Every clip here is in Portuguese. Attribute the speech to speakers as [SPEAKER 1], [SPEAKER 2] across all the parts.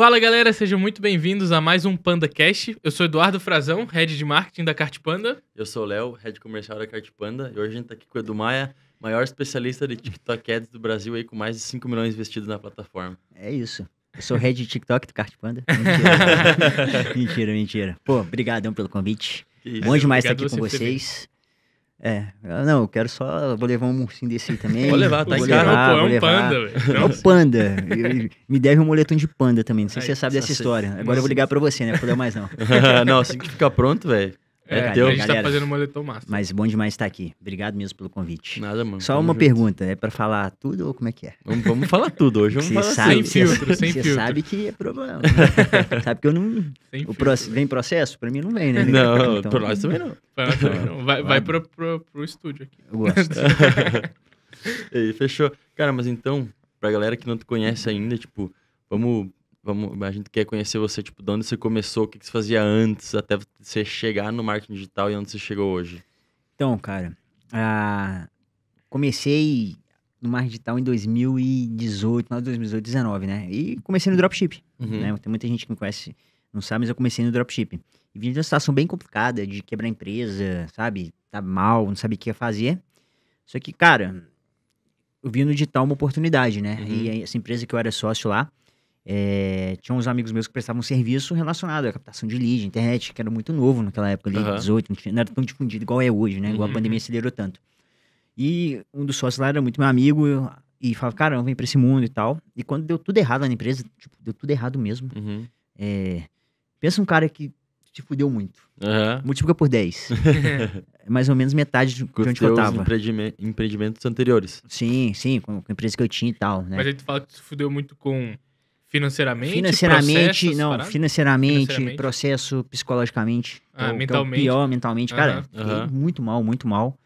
[SPEAKER 1] Fala galera, sejam muito bem-vindos a mais um PandaCast. Eu sou Eduardo Frazão, head de marketing da Cart Panda.
[SPEAKER 2] Eu sou o Léo, head comercial da Cart Panda. E hoje a gente tá aqui com o Edu Maia, maior especialista de TikTok Ads do Brasil, aí com mais de 5 milhões investidos na plataforma. É
[SPEAKER 3] isso. Eu sou head de TikTok do Cart Panda. Mentira. mentira, mentira. Pô, obrigadão pelo convite. Bom demais estar aqui com vocês. É, não, eu quero só. Vou levar um mocinho desse aí também. Vou levar, tá vou em levar, é um panda, velho. É um panda. me deve um moletom de panda também. Não sei se você sabe dessa história. Agora eu vou ligar pra você, né? Não mais não. não, assim
[SPEAKER 2] que ficar pronto, velho.
[SPEAKER 1] É, então a gente tá galera. tá fazendo um moletom massa.
[SPEAKER 3] Mas bom demais estar tá aqui. Obrigado mesmo pelo convite. Nada, mano. Só uma junto. pergunta, é pra falar tudo ou como é que é? Vamos, vamos falar tudo hoje, vamos falar sabe, sem filtro, sem filtro. Você sabe que é problema. Né? sabe que eu não... Sem o né? Vem processo? Pra mim não vem, né? Não, então, então pra
[SPEAKER 1] nós também não. não. Vai, vai pro, pro, pro estúdio aqui. Eu gosto.
[SPEAKER 2] Ei, fechou. Cara, mas então, pra galera que não te conhece ainda, tipo, vamos vamos, a gente quer conhecer você, tipo, de onde você começou, o que, que você fazia antes, até você chegar no marketing digital e onde você chegou hoje.
[SPEAKER 3] Então, cara, a... Ah, comecei no marketing digital em 2018, não, de 2018, 2019, né? E comecei no dropship, uhum. né? Tem muita gente que me conhece, não sabe, mas eu comecei no dropship. E vim de uma situação bem complicada, de quebrar empresa, sabe? Tá mal, não sabe o que ia fazer. Só que, cara, eu vi no digital uma oportunidade, né? Uhum. E essa empresa que eu era sócio lá, é, tinha uns amigos meus que prestavam serviço relacionado à captação de lead, internet, que era muito novo naquela época, ali, uhum. 18, não, tinha, era tão difundido igual é hoje, né? Igual uhum. a pandemia acelerou tanto. E um dos sócios lá era muito meu amigo e falava, caramba, vem pra esse mundo e tal. E quando deu tudo errado na empresa, tipo, deu tudo errado mesmo. Uhum. É, pensa um cara que te fudeu muito.
[SPEAKER 2] Multiplica por 10. mais ou menos metade de com onde eu tava. Empreendime empreendimentos anteriores. Sim, sim, com a empresa que eu tinha e tal, né? Mas
[SPEAKER 1] aí tu fala que tu fudeu muito com Financeiramente? Financeiramente, não, financeiramente, financeiramente,
[SPEAKER 3] processo, psicologicamente. Ah, que então, então, mentalmente. Que é pior mentalmente. Uhum, cara, uhum. muito mal, muito mal.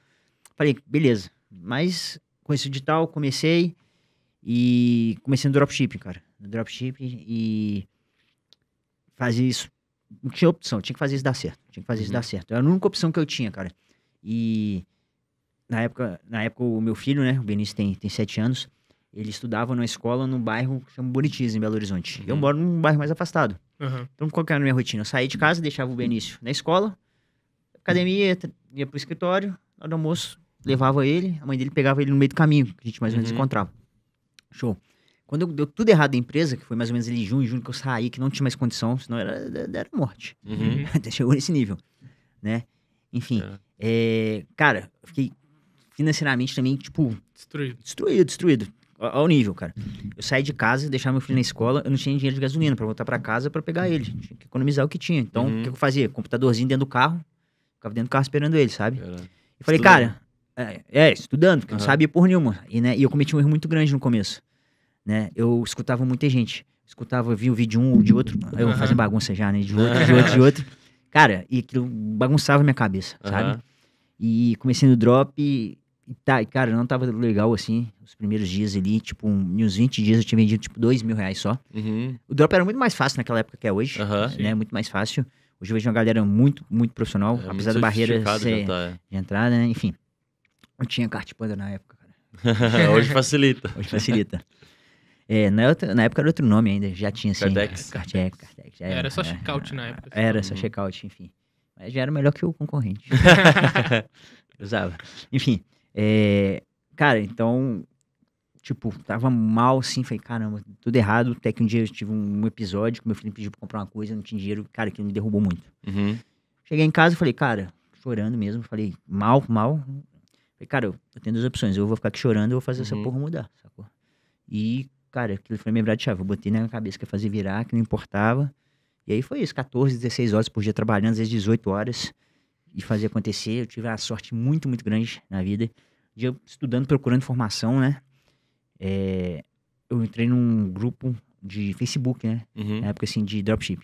[SPEAKER 3] Falei, beleza. Mas com esse digital, comecei e comecei no dropshipping, cara. No dropshipping e fazia isso. Não tinha opção, tinha que fazer isso dar certo. Tinha que fazer uhum. isso dar certo. Era a única opção que eu tinha, cara. E na época, na época o meu filho, né, o Benício tem, tem sete anos, ele estudava numa escola no bairro que chama Bonitis, em Belo Horizonte. Uhum. Eu moro num bairro mais afastado. Uhum. Então, qual que era a minha rotina? Eu saía de casa, deixava o Benício na escola, academia, ia pro escritório, na do almoço, levava ele, a mãe dele pegava ele no meio do caminho, que a gente mais ou menos uhum. encontrava. Show. Quando deu tudo errado da empresa, que foi mais ou menos ali junho, junho que eu saí, que não tinha mais condição, senão era, era morte. Uhum. Chegou nesse nível, né? Enfim, é. É, cara, fiquei financeiramente também, tipo... Destruído. Destruído, destruído. Olha o nível, cara. Eu saí de casa, deixava meu filho na escola, eu não tinha dinheiro de gasolina para voltar para casa para pegar ele. Tinha que economizar o que tinha. Então, o uhum. que, eu fazia? Computadorzinho dentro do carro, ficava dentro do carro esperando ele, sabe? Era.
[SPEAKER 1] E falei, estudando. cara,
[SPEAKER 3] é, é, estudando, porque uhum. não sabia por nenhuma. E, né, e eu cometi um erro muito grande no começo. Né? Eu escutava muita gente. Escutava, via o vídeo de um ou de outro. Eu uhum. fazia bagunça já, né? De outro, de outro, de outro. Cara, e aquilo bagunçava minha cabeça, sabe? E comecei no drop, e tá, cara, não tava legal assim. Os primeiros dias ali, tipo, um, uns 20 dias eu tinha vendido tipo 2 mil reais só. Uhum. O drop era muito mais fácil naquela época que é hoje, uhum, né? Sim. Muito mais fácil. Hoje eu vejo uma galera muito, muito profissional, é, apesar da barreira ser, é. de entrada, né? Enfim. Eu tinha cartipanda na época, cara. hoje facilita. hoje facilita. É, na, outra, na, época era outro nome ainda, já tinha assim. Cardex. É, Cardex, Cardex era, é. era, só check checkout na época. Assim. Era só uhum. checkout, enfim. Mas já era melhor que o concorrente. Usava. Enfim. É, cara, então, tipo, tava mal assim, falei, caramba, tudo errado. Até que um dia eu tive um episódio que meu filho me pediu pra comprar uma coisa, não tinha dinheiro, cara, aquilo me derrubou muito. Uhum. Cheguei em casa e falei, cara, chorando mesmo, falei, mal, mal. Falei, cara, eu, tenho duas opções, eu vou ficar aqui chorando, eu vou fazer uhum. essa porra mudar, sacou? E, cara, aquilo foi de chave, eu botei na minha cabeça que ia fazer virar, que não importava. E aí foi isso, 14, 16 horas por dia trabalhando, às vezes 18 horas, e fazer acontecer. Eu tive uma sorte muito, muito grande na vida dia estudando, procurando informação, né? É, eu entrei num grupo de Facebook, né? Uhum. Na época, assim, de dropship.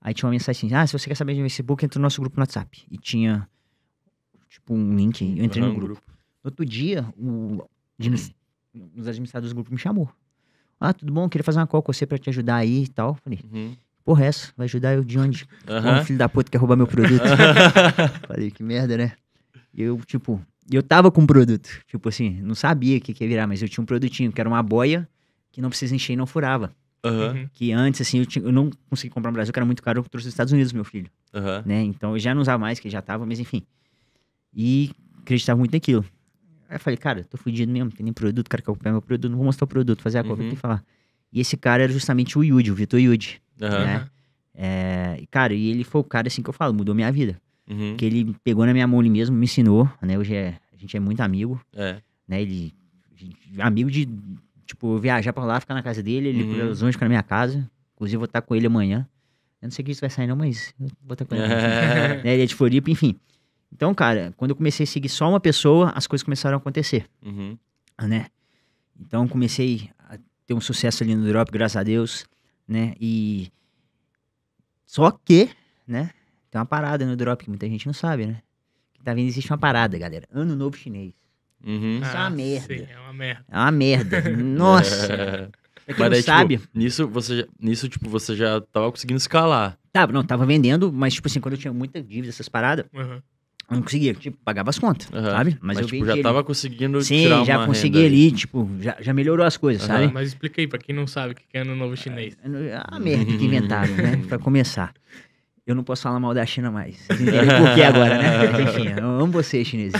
[SPEAKER 3] Aí tinha uma mensagem assim, ah, se você quer saber de Facebook, entra no nosso grupo no WhatsApp. E tinha, tipo, um link. Eu entrei uhum, no grupo. grupo. No outro dia, o, uhum. os administradores do grupo me chamou. Ah, tudo bom? Queria fazer uma call com você pra te ajudar aí e tal. Falei, uhum. porra, é essa? Vai ajudar eu de onde? Uhum. Como filho da puta quer roubar meu produto? Falei, que merda, né? E eu, tipo, eu tava com um produto. Tipo assim, não sabia o que, que ia virar, mas eu tinha um produtinho que era uma boia que não precisa encher e não furava.
[SPEAKER 2] Uhum. Que
[SPEAKER 3] antes, assim, eu, tinha, eu, não consegui comprar no Brasil, que era muito caro, eu trouxe dos Estados Unidos, meu filho. Uhum. Né? Então eu já não usava mais, que já tava, mas enfim. E acreditava muito naquilo. Aí eu falei, cara, tô fudido mesmo, não tem nem produto, cara, que eu meu produto, não vou mostrar o produto, fazer a uhum. compra, tem que falar. E esse cara era justamente o Yud, o Vitor Yud. Uhum. Né? É, cara, e ele foi o cara, assim, que eu falo, mudou minha vida. Uhum. Que ele pegou na minha mão ele mesmo, me ensinou, né? Hoje é, a gente é muito amigo. É. Né? Ele. Amigo de, tipo, viajar pra lá, ficar na casa dele, ele uhum. pra Belo ficar na minha casa. Inclusive, vou estar com ele amanhã. Eu não sei que isso vai sair, não, mas vou estar com ele. né? Ele é de Floripa, enfim. Então, cara, quando eu comecei a seguir só uma pessoa, as coisas começaram a acontecer. Uhum. Né? Então, comecei a ter um sucesso ali no drop, graças a Deus, né? E. Só que, né? Tem uma parada no drop que muita gente não sabe, né? Que tá vindo, existe uma parada, galera. Ano Novo Chinês.
[SPEAKER 2] Uhum. Isso ah, é uma ah, merda. Sim, é uma merda. É uma merda. Nossa. É, é mas aí, tipo, sabe. Tipo, nisso, você já, nisso, tipo, você já tava conseguindo escalar.
[SPEAKER 3] Tava, tá, não, tava vendendo, mas, tipo assim, quando eu tinha muita dívida, essas paradas,
[SPEAKER 1] uhum. eu não conseguia, tipo, pagava as contas, uhum. sabe? Mas, mas eu tipo, já tava ali. conseguindo Sim, tirar já consegui ali,
[SPEAKER 3] tipo, já, já melhorou as coisas, uhum. sabe? Tá,
[SPEAKER 1] mas explica aí pra quem não sabe o que é ano novo chinês. É, é, é a merda que inventaram, né?
[SPEAKER 3] Pra começar eu não posso falar mal da China mais. Vocês por que agora, né? Enfim, eu amo você, chineses.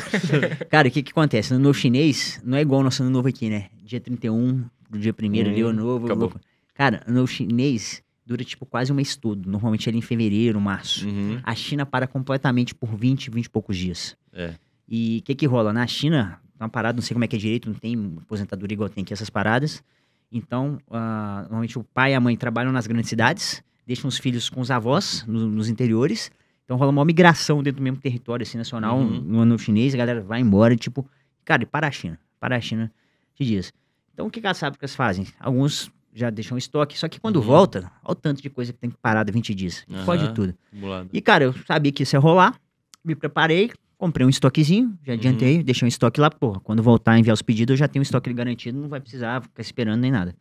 [SPEAKER 3] Cara, o que que acontece? No novo chinês não é igual o nosso ano novo aqui, né? Dia 31, do dia 1 hum, ali, novo. Acabou. Cara, no chinês dura, tipo, quase um mês todo. Normalmente ele é em fevereiro, março. Uhum. A China para completamente por 20, 20 e poucos dias. É. E o que que rola? Na China, uma parada, não sei como é que é direito, não tem aposentadoria igual tem aqui essas paradas. Então, uh, normalmente o pai e a mãe trabalham nas grandes cidades deixam os filhos com os avós no, nos interiores. Então rola uma migração dentro do mesmo território assim, nacional, uhum. no ano chinês, a galera vai embora, tipo, cara, para a China, para a China de dias. Então o que as fábricas fazem? Alguns já deixam estoque, só que quando uhum. volta, olha o tanto de coisa que tem que parar de 20 dias. Uhum. Pode tudo. E cara, eu sabia que isso ia rolar, me preparei, comprei um estoquezinho, já uhum. adiantei, uhum. deixei um estoque lá, porra, quando voltar a enviar os pedidos eu já tenho um estoque garantido, não vai precisar ficar esperando nem nada.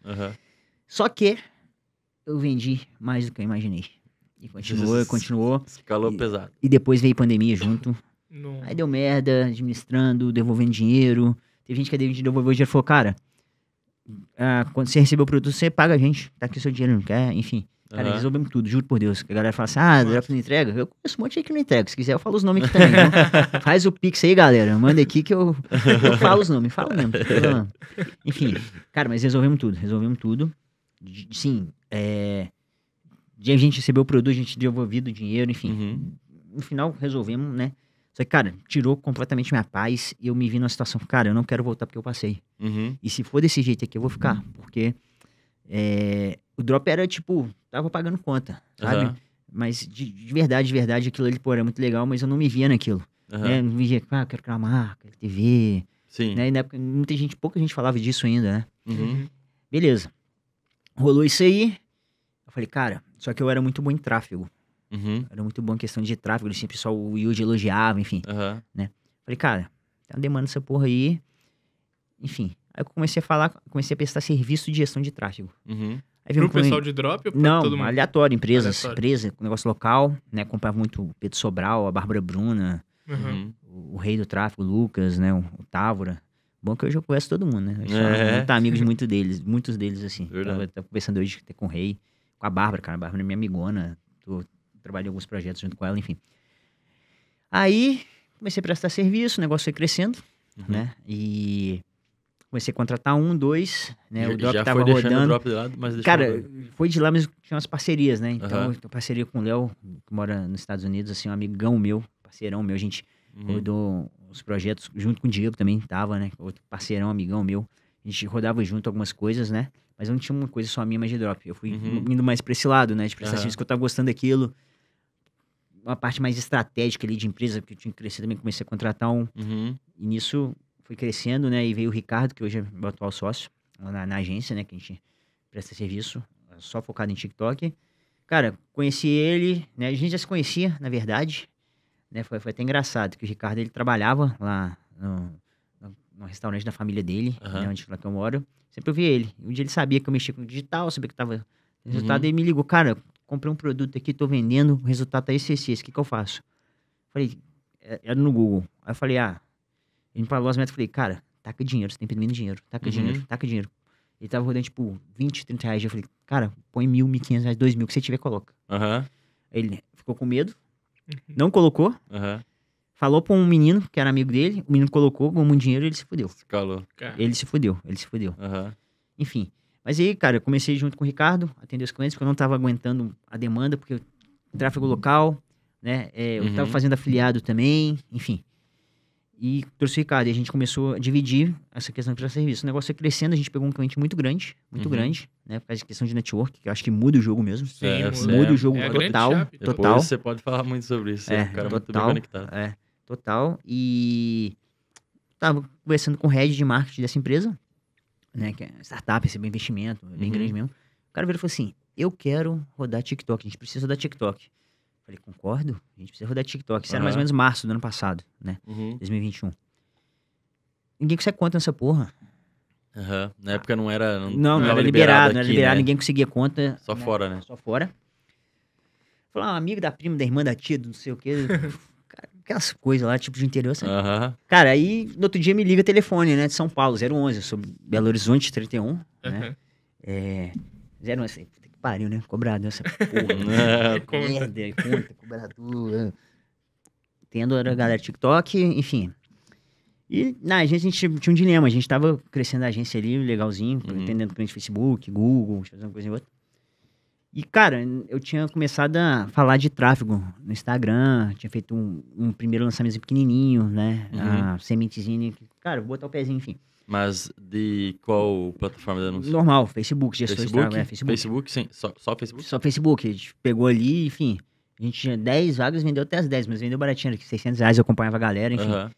[SPEAKER 3] Só que eu vendi mais do que eu imaginei. E continuou, Jesus. continuou. Escalou e, pesado. E depois veio pandemia junto. Não. Aí deu merda, administrando, devolvendo dinheiro. Teve gente que é devolveu o dinheiro e falou, cara, ah, quando você recebeu o produto, você paga a gente. Tá aqui o seu dinheiro, não quer? Enfim. Cara, uhum. resolvemos tudo, juro por Deus. A galera fala assim, ah, drop não entrega? Eu conheço um monte aí que não entrega. Se quiser, eu falo os nomes aqui também. Então, faz o pix aí, galera. Manda aqui que eu, eu falo os nomes. Falo mesmo. Enfim, cara, mas resolvemos tudo. Resolvemos tudo. Sim, é, a gente recebeu o produto, a gente devolvido o dinheiro, enfim. Uhum. No final, resolvemos, né? Só que, cara, tirou completamente minha paz e eu me vi numa situação, cara, eu não quero voltar porque eu passei. Uhum. E se for desse jeito aqui, eu vou ficar. Porque é, o drop era, tipo, tava pagando conta, sabe? Uhum. Mas de, de, verdade, de verdade, aquilo ali, pô, era muito legal, mas eu não me via naquilo. Uhum. Né? Eu não me via, ah, eu quero criar uma marca, TV. Sim. Né? E na época, muita gente, pouca gente falava disso ainda, né? Uhum. Beleza. Rolou isso aí, eu falei, cara, só que eu era muito bom em tráfego. Uhum. Era muito bom em questão de tráfego, sempre só o Yuji elogiava, enfim. Uhum. Né? Falei, cara, tá demanda essa porra aí. Enfim. Aí eu comecei a falar, comecei a prestar serviço de gestão de tráfego. Uhum.
[SPEAKER 1] Aí pro um pessoal de drop ou
[SPEAKER 3] Não, todo mundo? aleatório, empresas, aleatório. empresa, negócio local, né? Comprava muito o Pedro Sobral, a Bárbara Bruna, uhum. o, o, rei do tráfego, o Lucas, né? O, o Távora. Bom que hoje eu conheço todo mundo, né? Eu sou é. muito amigo de muito deles, muitos deles, assim. Verdade. Tava, tava conversando hoje com o rei com a Bárbara, cara. A Bárbara é minha amigona. Tô, trabalhei alguns projetos junto com ela, enfim. Aí comecei a prestar serviço, o negócio foi crescendo, uhum. né? E comecei a contratar um, dois, né? o drop já tava foi rodando. O drop de lado, mas Cara, foi de lá, mas tinha umas parcerias, né? Então, uhum. eu parceria com o Léo, que mora nos Estados Unidos, assim, um amigão meu, parceirão meu, a gente uhum. rodou os projetos junto com o Diego também, tava, né? Outro parceirão, amigão meu. A gente rodava junto algumas coisas, né? Mas eu não tinha uma coisa só minha, mas de drop. Eu fui uhum. indo mais pra esse lado, né? De prestações uhum. que eu tava gostando daquilo. Uma parte mais estratégica ali de empresa, porque eu tinha que crescer também, comecei a contratar um. Uhum. E nisso fui crescendo, né? E veio o Ricardo, que hoje é meu atual sócio, lá na, na agência, né? Que a gente presta serviço, só focado em TikTok. Cara, conheci ele, né? A gente já se conhecia, na verdade. Né? Foi, foi até engraçado, que o Ricardo, ele trabalhava lá no num restaurante da família dele, uhum. né, onde lá que eu moro. Sempre eu vi ele. Um dia ele sabia que eu mexia com digital, sabia que tava uhum. resultado, uhum. ele me ligou, cara, comprei um produto aqui, tô vendendo, o resultado tá esse, esse, esse, o que que eu faço? Falei, eh, era no Google. Aí eu falei, ah, ele me falou as metas, eu falei, cara, taca tá dinheiro, você tem tá pedindo dinheiro, taca tá uhum. dinheiro, taca dinheiro. Ele tava rodando, tipo, 20, 30 reais, eu falei, cara, põe mil, mil quinhentos reais, dois mil, que você tiver, coloca. Uhum. Ele ficou com medo, uhum. não colocou, uhum. Falou pra um menino, que era amigo dele, o menino colocou, ganhou um dinheiro e ele se fudeu. Calou. Ele se fudeu, ele se fudeu. Uhum. Enfim. Mas aí, cara, eu comecei junto com o Ricardo, atender os clientes, porque eu não tava aguentando a demanda, porque o tráfego local, né? É, eu uhum. tava fazendo afiliado também, enfim. E trouxe o Ricardo, e a gente começou a dividir essa questão de serviço. O negócio foi crescendo, a gente pegou um cliente muito grande, muito uhum. grande,
[SPEAKER 2] né? Por causa de questão
[SPEAKER 3] de network, que eu acho que muda o jogo
[SPEAKER 2] mesmo. Sim, é, muda é, o jogo total. Total. Depois você pode falar muito sobre isso, é, o é, cara total, muito bem conectado. É total. E
[SPEAKER 3] tava conversando com o head de marketing dessa empresa, né? Que é startup, recebeu é investimento, bem uhum. grande mesmo. O cara veio e falou assim: Eu quero rodar TikTok, a gente precisa rodar TikTok. Falei, concordo, a gente precisa rodar TikTok. Isso uhum. era mais ou menos março do ano passado, né? Uhum. 2021. Ninguém consegue conta nessa porra.
[SPEAKER 2] Uhum. Na época não era. Não, não, não era liberado, liberado aqui, não era liberado, né? ninguém conseguia conta. Só né? fora, né? Só fora.
[SPEAKER 3] Falar, ah, um amigo da prima, da irmã, da tia, do não sei o quê. aquelas coisas lá, tipo de interior, sabe? Uhum. Cara, aí no outro dia me liga o telefone, né, de São Paulo, 011, eu sou Belo Horizonte 31, uhum. né? É, 011, puta que pariu, né? cobrado essa porra, né? É, merda, conta, cobrador. Né? Tendo a galera TikTok, enfim. E na agência a gente tinha um dilema, a gente tava crescendo a agência ali, legalzinho, uhum. entendendo cliente Facebook, Google, fazendo uma coisa em outra. E, cara, eu tinha começado a falar de tráfego no Instagram, tinha feito um, um primeiro lançamento pequenininho, né? Uhum. A sementezinha, cara, vou botar o pezinho, enfim.
[SPEAKER 2] Mas de qual plataforma de anúncio? Normal, Facebook, gestor Facebook? é, Facebook. Facebook, sim. Só, só Facebook? Só
[SPEAKER 3] Facebook. A gente pegou ali, enfim. A gente tinha 10 vagas, vendeu até as 10, mas vendeu baratinho, que 600 reais, eu acompanhava a galera, enfim. Uhum.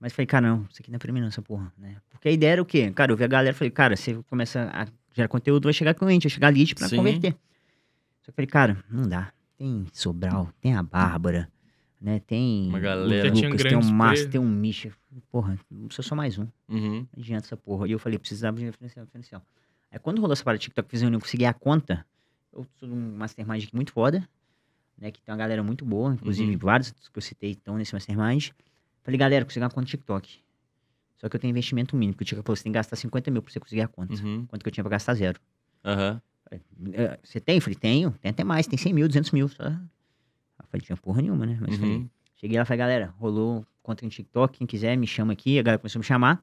[SPEAKER 3] Mas falei, cara, não, isso aqui não é pra mim não, essa porra, né? Porque a ideia era o quê? Cara, eu vi a galera, falei, cara, você começa a gerar conteúdo, vai chegar cliente, vai chegar lead pra Sim. converter. Só que eu falei, cara, não dá. Tem Sobral, tem a Bárbara, né? Tem uma galera. o Lucas, tem um Márcio, tem um Misha. Porra, sou só mais um. Uhum. Não adianta essa porra. E eu falei, precisava de referencial, financeiro Aí quando rolou essa parada de TikTok, fiz eu não consegui a conta. Eu sou um mastermind muito foda, né? Que tem uma galera muito boa, inclusive uhum. vários que eu citei estão nesse mastermind. Falei, galera, consegui a conta no TikTok. Só que eu tenho investimento mínimo, porque o TikTok falou, você tem que gastar 50 mil pra você conseguir a conta. Uhum. Quanto que eu tinha pra gastar zero. Uhum. É, é, você tem? Eu falei, tenho. Tem até mais, tem 100 mil, 200 mil. Só. Eu falei, tinha porra nenhuma, né? Mas uhum. falei, cheguei lá e falei, galera, rolou conta no TikTok, quem quiser me chama aqui. A galera começou a me chamar.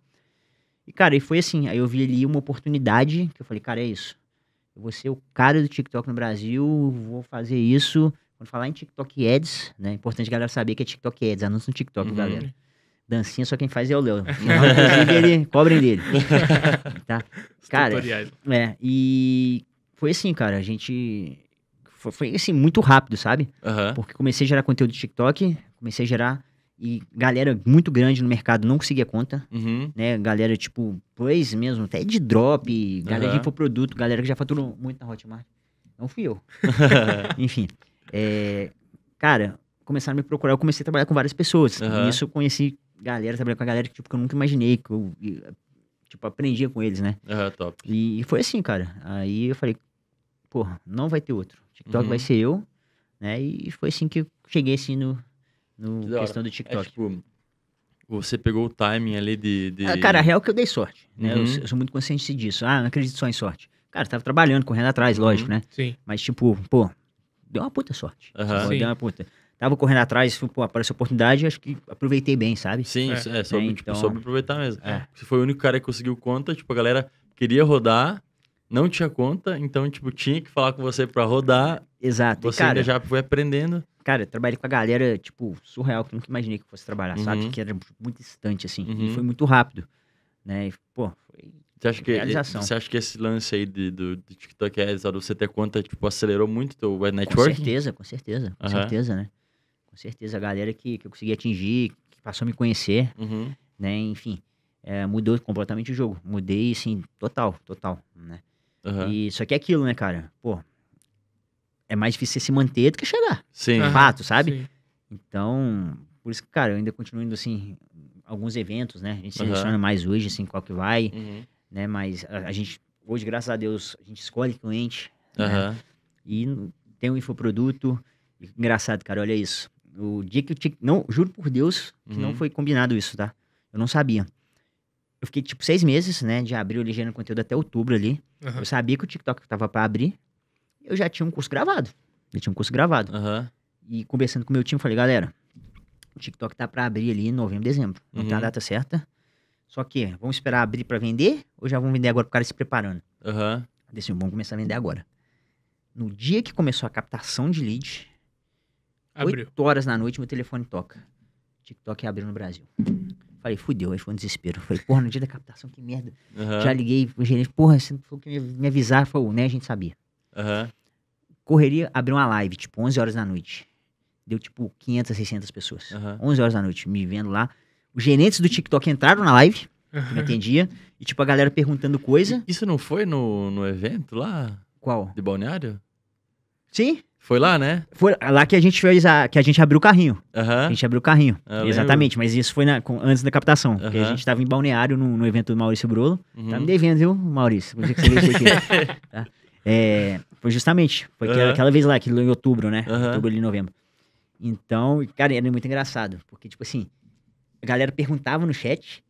[SPEAKER 3] E, cara, e foi assim. Aí eu vi ali uma oportunidade que eu falei, cara, é isso. Eu vou ser o cara do TikTok no Brasil, vou fazer isso. Quando falar em TikTok Ads, né? É importante a galera saber que é TikTok Ads, anúncio no TikTok, uhum. galera. Dancinha só quem faz é o Léo. Inclusive, ele, cobrem dele. tá? Cara, é, e foi assim, cara, a gente. Foi, foi assim, muito rápido, sabe? Uhum. Porque comecei a gerar conteúdo de TikTok, comecei a gerar. E galera muito grande no mercado não conseguia conta, uhum. né? Galera, tipo, pois mesmo, até de drop, galera uhum. de infoproduto, galera que já faturou muito na Hotmart. Não fui eu. Enfim. É, cara, começaram a me procurar, eu comecei a trabalhar com várias pessoas. Uhum. E isso eu conheci galera, trabalhei com a galera que, tipo, que eu nunca imaginei, que eu, tipo, aprendia com eles, né? Uhum, top. E foi assim, cara. Aí eu falei, pô, não vai ter outro. TikTok uhum. vai ser eu, né? E foi assim que eu cheguei assim no,
[SPEAKER 2] no questão do é, TikTok. É, tipo, você pegou o timing ali de. de... Ah, cara, a real é que eu dei sorte, né? Uhum. Eu, eu,
[SPEAKER 3] sou muito consciente disso. Ah, não acredito só em sorte. Cara, tava trabalhando, correndo atrás, uhum. lógico, né? Sim. Mas, tipo, pô, deu uma puta sorte. Uhum. Deu uma puta tava correndo atrás, pô, apareceu a oportunidade, acho que aproveitei bem, sabe? Sim, é, é, soube, é, então... soube
[SPEAKER 2] aproveitar mesmo. É. Você foi o único cara que conseguiu conta, tipo, a galera queria rodar, não tinha conta, então, tipo, tinha que falar com você para rodar. Exato. Você e, cara, já foi aprendendo. Cara, eu trabalhei com a galera, tipo, surreal, que eu nunca imaginei que fosse trabalhar, uhum. sabe? Que
[SPEAKER 3] era muito distante, assim. Uhum. E foi muito rápido, né? E, pô,
[SPEAKER 2] foi você acha, que, realização. você acha que esse lance aí de, do, do TikTok é resultado você ter conta, tipo, acelerou muito teu network? Com certeza,
[SPEAKER 3] com certeza, com uhum. certeza, né? Com certeza, a galera que, que eu consegui atingir, que passou a me conhecer, uhum. né? Enfim, é, mudou completamente o jogo. Mudei, assim, total, total, né? Uhum. E só que é aquilo, né, cara? Pô, é mais difícil você se manter do que chegar. Sim. De fato, sabe? Sim. Então, por isso que, cara, eu ainda continuo indo, assim, alguns eventos, né? A gente seleciona uhum. mais hoje, assim, qual que vai, uhum. né? Mas a, a, gente, hoje, graças a Deus, a gente escolhe cliente, uhum. né? E tem um infoproduto. engraçado, cara, olha isso. O dia que eu tinha... Não, juro por Deus que não uhum. foi combinado isso, tá? Eu não sabia eu fiquei tipo seis meses, né, de abril ali gerando conteúdo até outubro ali. Uhum. Eu sabia que o TikTok tava para abrir. Eu já tinha um curso gravado. Eu tinha um curso gravado. Uhum. E conversando com o meu time, falei, galera, o TikTok tá para abrir ali em novembro, dezembro. Não tá uhum. tem a data certa. Só que, vamos esperar abrir para vender ou já vamos vender agora pro cara se preparando? Aham. Uhum. Assim, vamos começar a vender agora. No dia que começou a captação de lead, Abriu. 8 horas na noite, meu telefone toca. TikTok abriu no Brasil. Falei, fudeu, aí foi um desespero. Falei, porra, no dia da captação, que merda. Uhum. Já liguei pro gerente, porra, você não falou que me, avisar, falou, né? A gente sabia. Uhum. Correria, abriu uma live, tipo, 11 horas da noite. Deu, tipo, 500, 600 pessoas. Uhum. 11 horas da noite, me vendo lá. Os gerentes do TikTok entraram na live, que não entendia, e, tipo, a galera
[SPEAKER 2] perguntando coisa. Isso não foi no, no evento lá? Qual? De Balneário?
[SPEAKER 3] Sim. Foi lá, né? Foi lá que a gente fez a, que a gente abriu o carrinho. A gente abriu o carrinho. Ah, eu Exatamente, lembro. mas isso foi na, com, antes da captação. Porque a gente estava em balneário no, no, evento do Maurício Brolo. Uhum. Tá me devendo, viu, Maurício? Você que você isso aqui. tá? é, foi justamente. Foi aquela, aquela vez lá, que em outubro, né? Outubro ali, novembro. Então, cara, era muito engraçado. Porque, tipo assim, a galera perguntava no chat.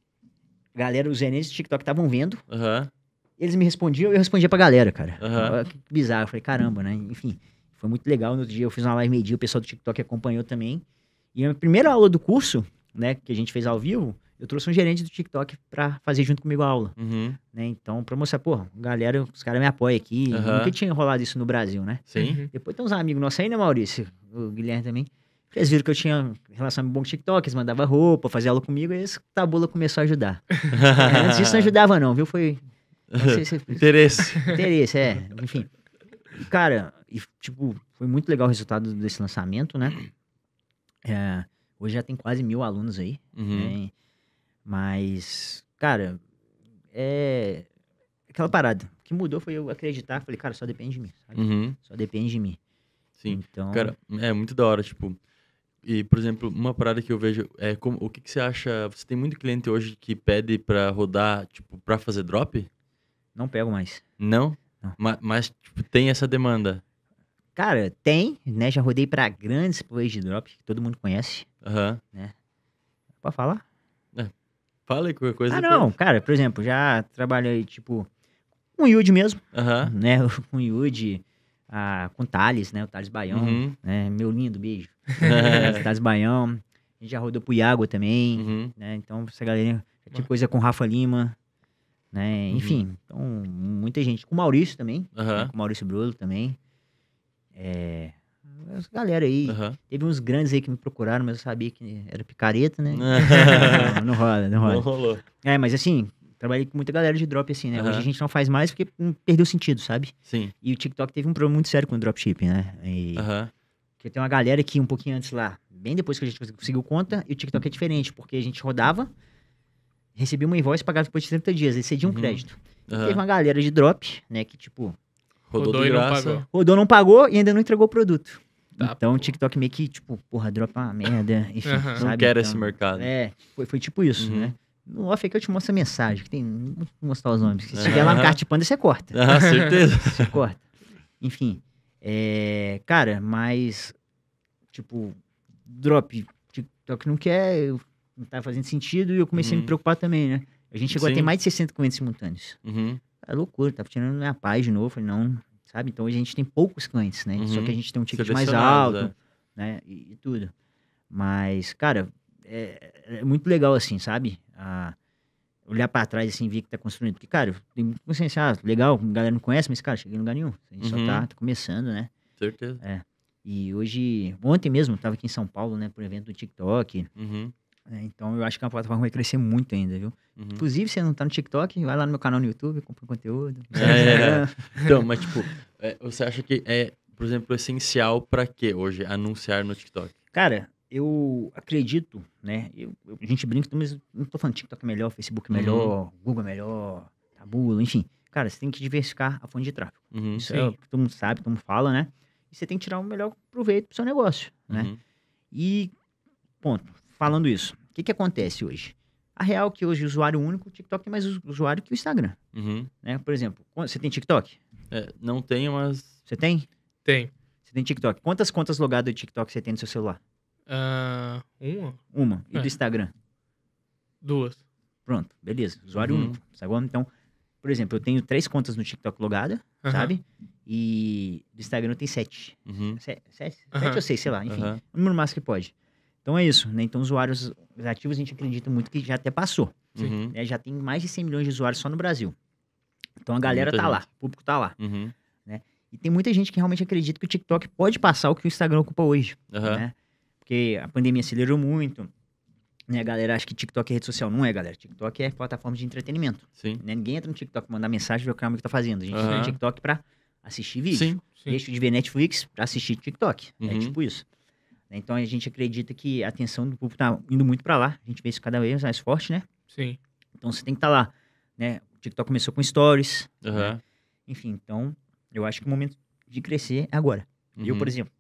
[SPEAKER 3] A galera, os gerentes do TikTok estavam vendo. Aham eles me respondiam, eu respondia pra galera, cara. Uhum. Que bizarro. Eu falei, caramba, né? Enfim, foi muito legal. No outro dia eu fiz uma live meio dia, o pessoal do TikTok acompanhou também. E a primeira aula do curso, né, que a gente fez ao vivo, eu trouxe um gerente do TikTok pra fazer junto comigo a aula. Uhum. Né? Então, pra mostrar, pô, galera, os caras me apoiam aqui. Uhum. Nunca tinha rolado isso no Brasil, né? Sim. Uhum. Depois tem uns amigos nossos aí, né, Maurício? O Guilherme também. Eles viram que eu tinha relação bom com TikTok, eles mandavam roupa, faziam aula comigo, e esse tabula começou a ajudar. é, antes disso não ajudava não, viu? Foi Sei, Interesse. Interesse, é. Enfim. Cara, e, tipo, foi muito legal o resultado desse lançamento, né? É, hoje já tem quase mil alunos aí. Uhum. Né? Mas, cara, é aquela parada. O que mudou foi eu acreditar. Falei, cara, só depende de mim. Uhum. Só depende de
[SPEAKER 2] mim. Sim. Então... Cara, é muito da hora, tipo... E, por exemplo, uma parada que eu vejo é como, o que, que você acha? Você tem muito cliente hoje que pede para rodar, tipo, para fazer drop? Não pego mais. Não? Não. Mas, mas tipo, tem essa demanda?
[SPEAKER 3] Cara, tem, né? Já rodei para grandes players de drop, que todo mundo conhece. Aham. Uhum. Né? Pode falar? É.
[SPEAKER 2] Fala aí qualquer coisa. Ah, depois. não,
[SPEAKER 3] cara, por exemplo, já trabalhei, tipo, com Yude mesmo. Aham. Uhum. Né? Com Yude, ah, com Thales, né? O Thales Baião. Uhum. Né? Meu lindo, beijo. É. Thales Baião. A gente já rodou pro Iago também, uhum. né? Então, essa galera... É tipo coisa com Rafa Lima, né? Enfim, então, muita gente. Com o Maurício também, uhum. né? com o Maurício Brulo também. É... galera aí. Uhum. Teve uns grandes aí que me procuraram, mas eu sabia que era picareta, né? não, não, rola, não rola. Não rolou. É, mas assim, trabalhei com muita galera de drop, assim, né? Hoje a gente não faz mais porque perdeu sentido, sabe? Sim. E o TikTok teve um problema muito sério com o dropshipping, né? E... Porque tem uma galera que um pouquinho antes lá, bem depois que a gente conseguiu conta, e o TikTok é diferente, porque a gente rodava, recebi uma invoice pagada depois de 30 dias, excedia um uhum. crédito. Uhum. Teve uma galera de drop, né, que tipo... Rodou, rodou e não pagou. Rodou, não pagou e ainda não entregou o produto. Tá, então, o TikTok meio que, tipo, porra, dropa uma merda, enfim, uhum. sabe? Não quero então, esse mercado. É, foi, foi tipo isso, uhum. né? No off é que eu te mostro a mensagem, que tem... Não vou mostrar os
[SPEAKER 4] nomes. Se tiver lá no Cart Panda, você corta. Ah,
[SPEAKER 3] certeza. você corta. Enfim, é... Cara, mas... Tipo, drop... TikTok não quer... Eu não estava tá fazendo sentido e eu comecei uhum. a me uhum. preocupar também, né? A gente chegou Sim. a ter mais de 60 clientes simultâneos. Uhum. É loucura, tava tirando minha paz de novo, falei, não, sabe? Então a gente tem poucos clientes, né? Uhum. Só que a uhum. gente tem um ticket mais alto, né? né? E, e, tudo. Mas, cara, é, é, muito legal, assim, sabe? A, olhar para trás, assim, ver que tá construindo. Porque, cara, tem consciência, ah, legal, a galera não conhece, mas, cara, cheguei em lugar nenhum. A gente uhum. só tá, tá, começando, né? Certeza. É. E hoje, ontem mesmo, tava aqui em São Paulo, né, por um evento do TikTok. Uhum. É, então eu acho que é uma plataforma que vai crescer muito ainda, viu? Uhum. Inclusive, se você
[SPEAKER 2] não tá no TikTok,
[SPEAKER 3] vai lá no meu canal no YouTube, compra conteúdo.
[SPEAKER 2] É, é. é. Então, mas tipo, é, você acha que é, por exemplo, essencial para quê hoje anunciar no TikTok?
[SPEAKER 3] Cara, eu acredito, né? Eu, eu, a gente brinca, mas não tô falando TikTok é melhor, Facebook melhor, uhum. Google melhor, Tabula, enfim. Cara, você tem que diversificar a fonte de tráfego. Uhum, Isso sim. é o que todo mundo sabe, todo mundo fala, né? E você tem que tirar o melhor proveito pro seu negócio, né? Uhum. E, ponto falando isso. O que, que acontece hoje? A real é que hoje usuário único, o TikTok é mais usuário que o Instagram. Uhum. Né? Por exemplo, você tem TikTok? É, não tenho, mas. Você tem? Tem. Você tem TikTok. Quantas contas logadas de TikTok você tem no seu celular?
[SPEAKER 1] Uh, uma. Uma. E é. do Instagram? Duas.
[SPEAKER 3] Pronto, beleza. Usuário uhum. único. Sabe? Tá então, por exemplo, eu tenho três contas no TikTok logada, uhum. sabe? E do Instagram eu tenho sete. Uhum. Sete, sete, sete ou seis, sei lá, enfim. O número máximo que pode. Então é isso, né? Então usuários ativos a gente acredita muito que já até passou. Uhum. Né? Já tem mais de 100 milhões de usuários só no Brasil. Então a galera muita tá gente. lá, o público tá lá. Uhum. Né? E tem muita gente que realmente acredita que o TikTok pode passar o que o Instagram ocupa hoje. Uhum. Né? Porque a pandemia acelerou muito. Né, a galera acha que TikTok é rede social. Não é, galera. TikTok é plataforma de entretenimento. Sim. Né? Ninguém entra no TikTok pra mandar mensagem e ver o que tá fazendo. A gente entra no TikTok pra assistir vídeo. Sim, sim. Deixa de ver Netflix pra assistir TikTok. É uhum. tipo isso. Né, então a gente acredita que a atenção do público tá indo muito para lá. A gente vê isso cada vez mais forte, né? Sim. Então você tem que estar tá lá, né? O TikTok começou com stories. Uhum. Né? Enfim, então eu acho que é o momento de crescer é agora. Uhum. Eu, por exemplo,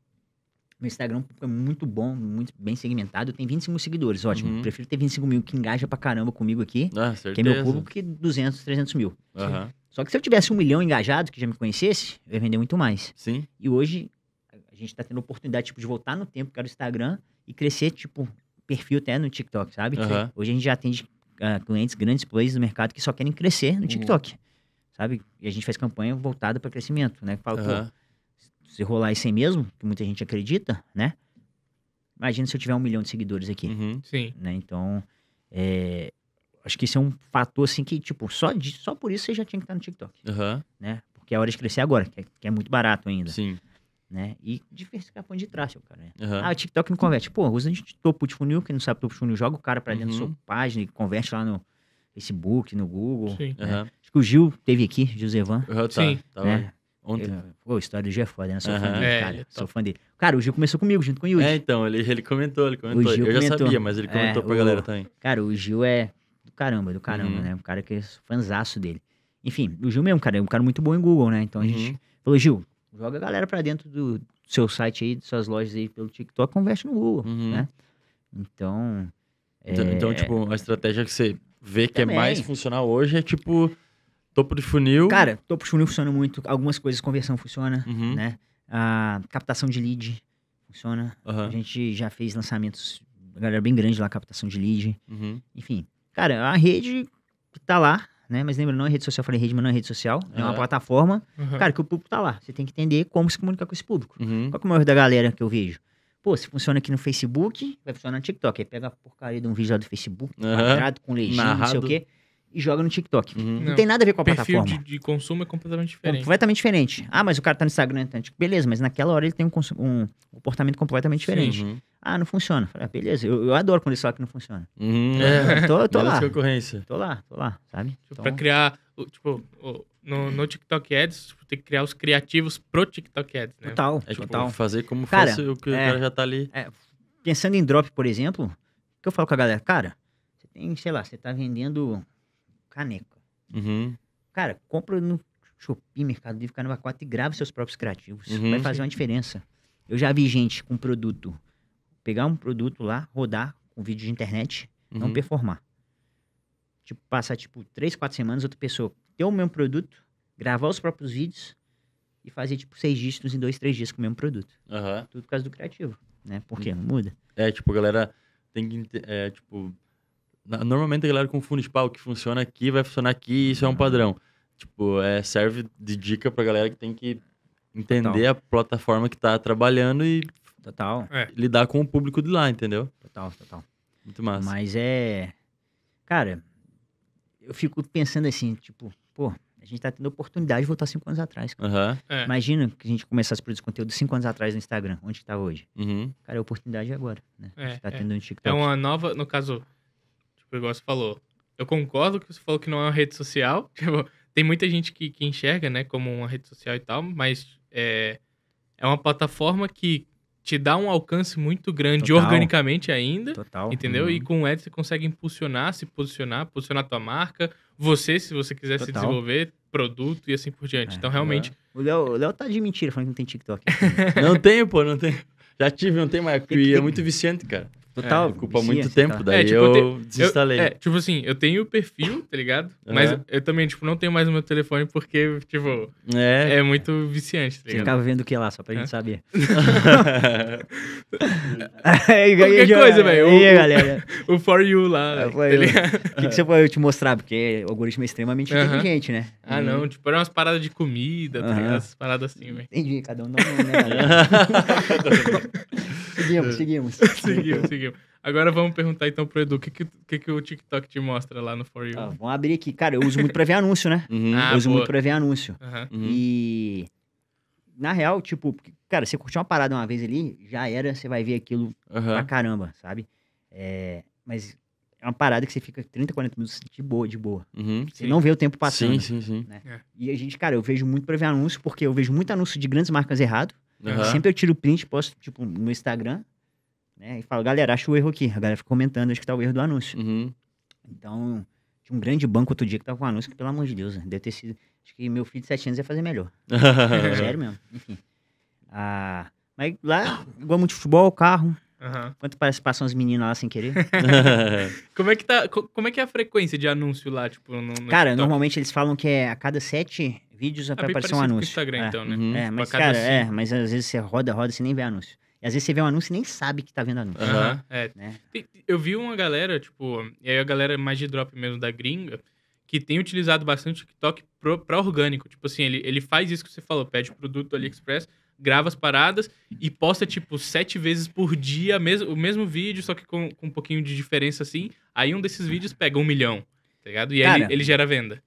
[SPEAKER 3] meu Instagram é muito bom, muito bem segmentado. Tem 25 mil seguidores, ótimo. Uhum. Prefiro ter 25 mil que engaja pra caramba comigo aqui,
[SPEAKER 4] ah, certeza. que é meu público,
[SPEAKER 3] que 200, 300 mil. Uhum. Só que se eu tivesse um milhão engajado que já me conhecesse, eu ia vender muito mais. Sim. E hoje gente tá tendo oportunidade, tipo, de voltar no tempo, que era o Instagram, e crescer, tipo, perfil até no TikTok, sabe? Uhum. Hoje a gente já atende uh, clientes, grandes players do mercado que só querem crescer no uhum. TikTok, uhum. sabe? E a gente faz campanha voltada para crescimento, né? Que fala, uhum. pô, se rolar isso aí mesmo, que muita gente acredita, né? Imagina se eu tiver um milhão de seguidores aqui. Uhum. Sim. Né? Então, é, acho que isso é um fator, assim, que, tipo, só, de, só por isso você já tinha que estar tá no TikTok. Né? Porque é hora de crescer agora, que é, que é muito barato ainda. Sim né? E diversificar fonte de tráfego, cara. Né? Uhum. Ah, o TikTok não converte. Pô, usa de topo de funil, quem não sabe topo de funil, joga o cara pra dentro uhum. da sua uhum. página e converte lá no Facebook, no Google. Sim. Né? Uhum. Acho que o Gil teve aqui, Gilzevan. Uhum, tá, Sim. Tá né? Ontem. pô, a história do Gil é foda, né? Sou fã dele, é, cara. É sou fã dele. Cara, o Gil começou comigo, junto com o Yuri. É, então, ele, ele comentou, ele comentou. Eu comentou. já sabia, mas ele é, comentou é, pra o, galera também. Cara, o Gil é do caramba, do caramba, uhum. né? Um cara que é fãzaço dele. Enfim, o Gil mesmo, cara, é um cara muito bom em Google, né? Então a gente uhum. falou, Gil, Joga a galera para dentro do seu site aí, de suas lojas aí pelo TikTok, converte no Google, uhum. né? Então,
[SPEAKER 2] então, é... então, tipo, a estratégia que você vê que é Também. é mais funcional hoje é tipo topo de funil. Cara,
[SPEAKER 3] topo de funil funciona muito. Algumas coisas, conversão funciona, uhum. né? A captação de lead funciona. Uhum. A gente já fez lançamentos, galera bem grande lá, captação de lead. Uhum. Enfim, cara, a rede que tá lá, né? Mas lembra, não é rede social, falei rede, mas não é rede social. É, uma é. plataforma. Uhum. Cara, que o público tá lá. Você tem que entender como se comunicar com esse público. Uhum. Qual é o maior da galera que eu vejo? Pô, se funciona aqui no Facebook, vai funcionar no TikTok. Aí pega a porcaria de um vídeo lá do Facebook, uhum. quadrado, com legenda, não sei o quê e joga no TikTok. Uhum. Não, não, tem nada a ver com a plataforma. O perfil
[SPEAKER 1] de, de, consumo é completamente é diferente. Completamente
[SPEAKER 3] diferente. Ah, mas o cara tá no Instagram, então, beleza, mas naquela hora ele tem um, um comportamento completamente diferente. Uhum. Ah, não funciona. Falei, ah, beleza, eu, eu, adoro quando isso falam que não funciona. Uhum. Ah, é. Eu tô, tô lá. Concorrência. Tô lá, tô lá, sabe? Tipo,
[SPEAKER 1] então... Pra criar, tipo, no, no TikTok Ads, tipo, tem que criar os criativos pro TikTok Ads, né? Total, é, tipo, total. fazer como
[SPEAKER 2] cara, fosse
[SPEAKER 3] o que é, o cara
[SPEAKER 1] já tá ali. É,
[SPEAKER 3] pensando em drop, por exemplo, o que eu falo com a galera? Cara, você tem, sei lá, você tá vendendo caneca. Uhum. Cara, compra no Shopee, Mercado Livre, Canva 4 e grava seus próprios criativos. Uhum. Vai fazer uma diferença. Eu já vi gente com produto, pegar um produto lá, rodar com um vídeo de internet, uhum. não performar. Tipo, passar, tipo, três, quatro semanas, outra pessoa ter o mesmo produto, gravar os próprios vídeos e fazer, tipo, seis dígitos em dois, três dias com o mesmo
[SPEAKER 2] produto. Tudo por causa do criativo, né? Porque uhum. muda. É, tipo, galera tem que, é, tipo, Normalmente a galera confunde, tipo, ah, o que funciona aqui vai funcionar aqui, isso é um uhum. padrão. Tipo, é, serve de dica pra galera que tem que entender total. a plataforma que tá trabalhando e total. É. lidar com o público de lá, entendeu?
[SPEAKER 3] Total, total.
[SPEAKER 2] Muito massa. Mas é. Cara, eu fico pensando assim, tipo,
[SPEAKER 3] pô, a gente tá tendo oportunidade de voltar cinco anos atrás. Uhum. É. Imagina que a gente começasse a produzir conteúdo cinco anos atrás no Instagram, onde que tá hoje. Uhum. Cara, a é oportunidade é agora, né? É, a gente tá é. tendo um TikTok. É uma
[SPEAKER 1] nova, no caso, igual você falou, eu concordo que você falou que não é uma rede social. Tipo, tem muita gente que, que enxerga, né, como uma rede social e tal, mas é, é uma plataforma que te dá um alcance muito grande Total. organicamente ainda. Total. Entendeu? E uhum. com o Ed você consegue impulsionar, se posicionar, posicionar tua marca, você, se você quiser Total. se desenvolver, produto e assim por diante. É, então, realmente.
[SPEAKER 2] O, Léo, o Léo tá de mentira falando que não tem TikTok. não tenho, pô, não tenho. Já tive, não tem mais. E é muito viciante, cara. Total. É, ocupa muito tempo, tá. daí é, tipo, eu, desinstalei. Eu, é,
[SPEAKER 1] tipo assim, eu tenho o perfil, tá ligado? Mas eu também, tipo, não tenho mais o meu telefone porque, tipo, é, é muito viciante, tá ligado? Você ficava vendo o que lá, só pra gente é. saber. Qualquer coisa, velho. O, galera. o For You lá. Ah, tá o tá que, que você
[SPEAKER 3] pode te mostrar? Porque o algoritmo é extremamente uhum. inteligente, né? Ah, não. Uhum.
[SPEAKER 1] Tipo, era umas paradas de comida, uhum. tá ligado? Essas paradas assim, velho. Entendi, cada um dá um nome, né? Seguimos, é. seguimos. seguimos, seguimos. Agora vamos perguntar então pro Edu, o que, que, que, o TikTok te mostra lá no For You? Ah, vamos abrir aqui. Cara, eu uso muito pra ver
[SPEAKER 3] anúncio, né? Uhum. Ah, eu uso boa. muito pra ver anúncio. Uhum. E... Na real, tipo, cara, você curtiu uma parada uma vez ali, já era, você vai ver aquilo uhum. pra caramba, sabe? É... Mas é uma parada que você fica 30, 40 minutos de boa, de boa. Uhum, você sim. não vê o tempo passando. Sim, sim, sim. Né? É. E a gente, cara, eu vejo muito pra ver anúncio, porque eu vejo muito anúncio de grandes marcas errado. Uhum. Sempre eu tiro o print, posto, tipo, no Instagram, né? E falo, galera, acho o erro aqui. A galera fica comentando, acho que tá o erro do anúncio. Uhum. Então, tinha um grande banco outro dia que tava com um anúncio que, pelo amor de Deus, né, deve ter sido... Acho que meu filho de 7 anos ia fazer melhor. Sério mesmo. Enfim. Ah,
[SPEAKER 1] mas lá,
[SPEAKER 3] igual muito futebol, carro... Uhum. Quanto parece passam as meninas lá sem querer?
[SPEAKER 1] como, é que tá, como é que é a frequência de anúncio lá, tipo, no, no Cara, TikTok? normalmente
[SPEAKER 3] eles falam que é a cada sete vídeos, já ah, vai aparecer um anúncio. Instagram, é. então, né? Uhum. Tipo, é, mas, cara, assim. é, mas às vezes você roda, roda, você nem vê anúncio. E às vezes você vê um anúncio e nem sabe que tá vendo anúncio. Uhum.
[SPEAKER 1] Né? É. Eu vi uma galera, tipo, e aí a galera mais de drop mesmo da gringa, que tem utilizado bastante o TikTok para orgânico. Tipo assim, ele, ele faz isso que você falou, pede produto AliExpress, grava as paradas e posta, tipo, sete vezes por dia mesmo o mesmo vídeo, só que com, com, um pouquinho de diferença assim. Aí um desses vídeos pega um milhão, tá ligado? E Cara, aí ele, ele gera venda.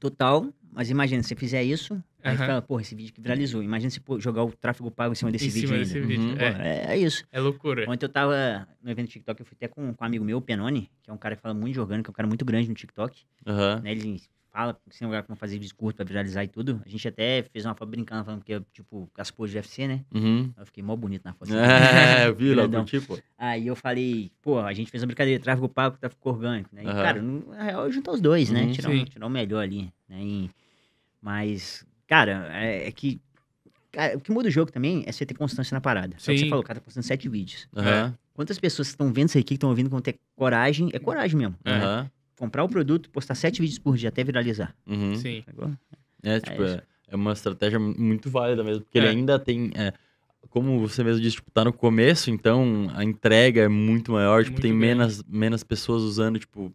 [SPEAKER 3] Total. Mas imagina, se você fizer isso, uhum. aí fala, porra, esse vídeo que viralizou. Imagina se pô, jogar o tráfego pago em cima desse em vídeo cima ainda. Desse uhum. vídeo. é. É, isso. É loucura. Ontem eu tava no evento do TikTok, eu fui até com, com um amigo meu, o Penone, que é um cara que fala muito de orgânico, é um cara muito grande no TikTok. Uhum. Né, ele fala, sem lugar como fazer discurso curtos pra viralizar e tudo. A gente até fez uma foto brincando, falando que é tipo as poses de UFC, né? Uhum. Eu fiquei mó bonito na foto. É, eu vi lá, tipo. Aí eu falei, pô, a gente fez uma brincadeira, tráfego pago, tráfego orgânico, né? E, cara, na real, juntar os dois, né? Uhum, tirar, tirar o melhor ali, né? E, mas, cara, é, é que. Cara, o que muda o jogo também é você ter constância na parada. É Sim. você falou, cara, tá postando sete vídeos. Uhum. Quantas pessoas estão vendo isso aqui, que estão ouvindo, vão ter coragem? É coragem mesmo. Uhum. Né? Comprar o produto, postar sete vídeos por dia até viralizar.
[SPEAKER 2] Uhum. Sim. É, é, tipo, é, é, uma estratégia muito válida mesmo, porque ele ainda tem como você mesmo disse, tipo, tá no começo, então a entrega é muito maior, tipo, muito tem menos, menos pessoas usando, tipo,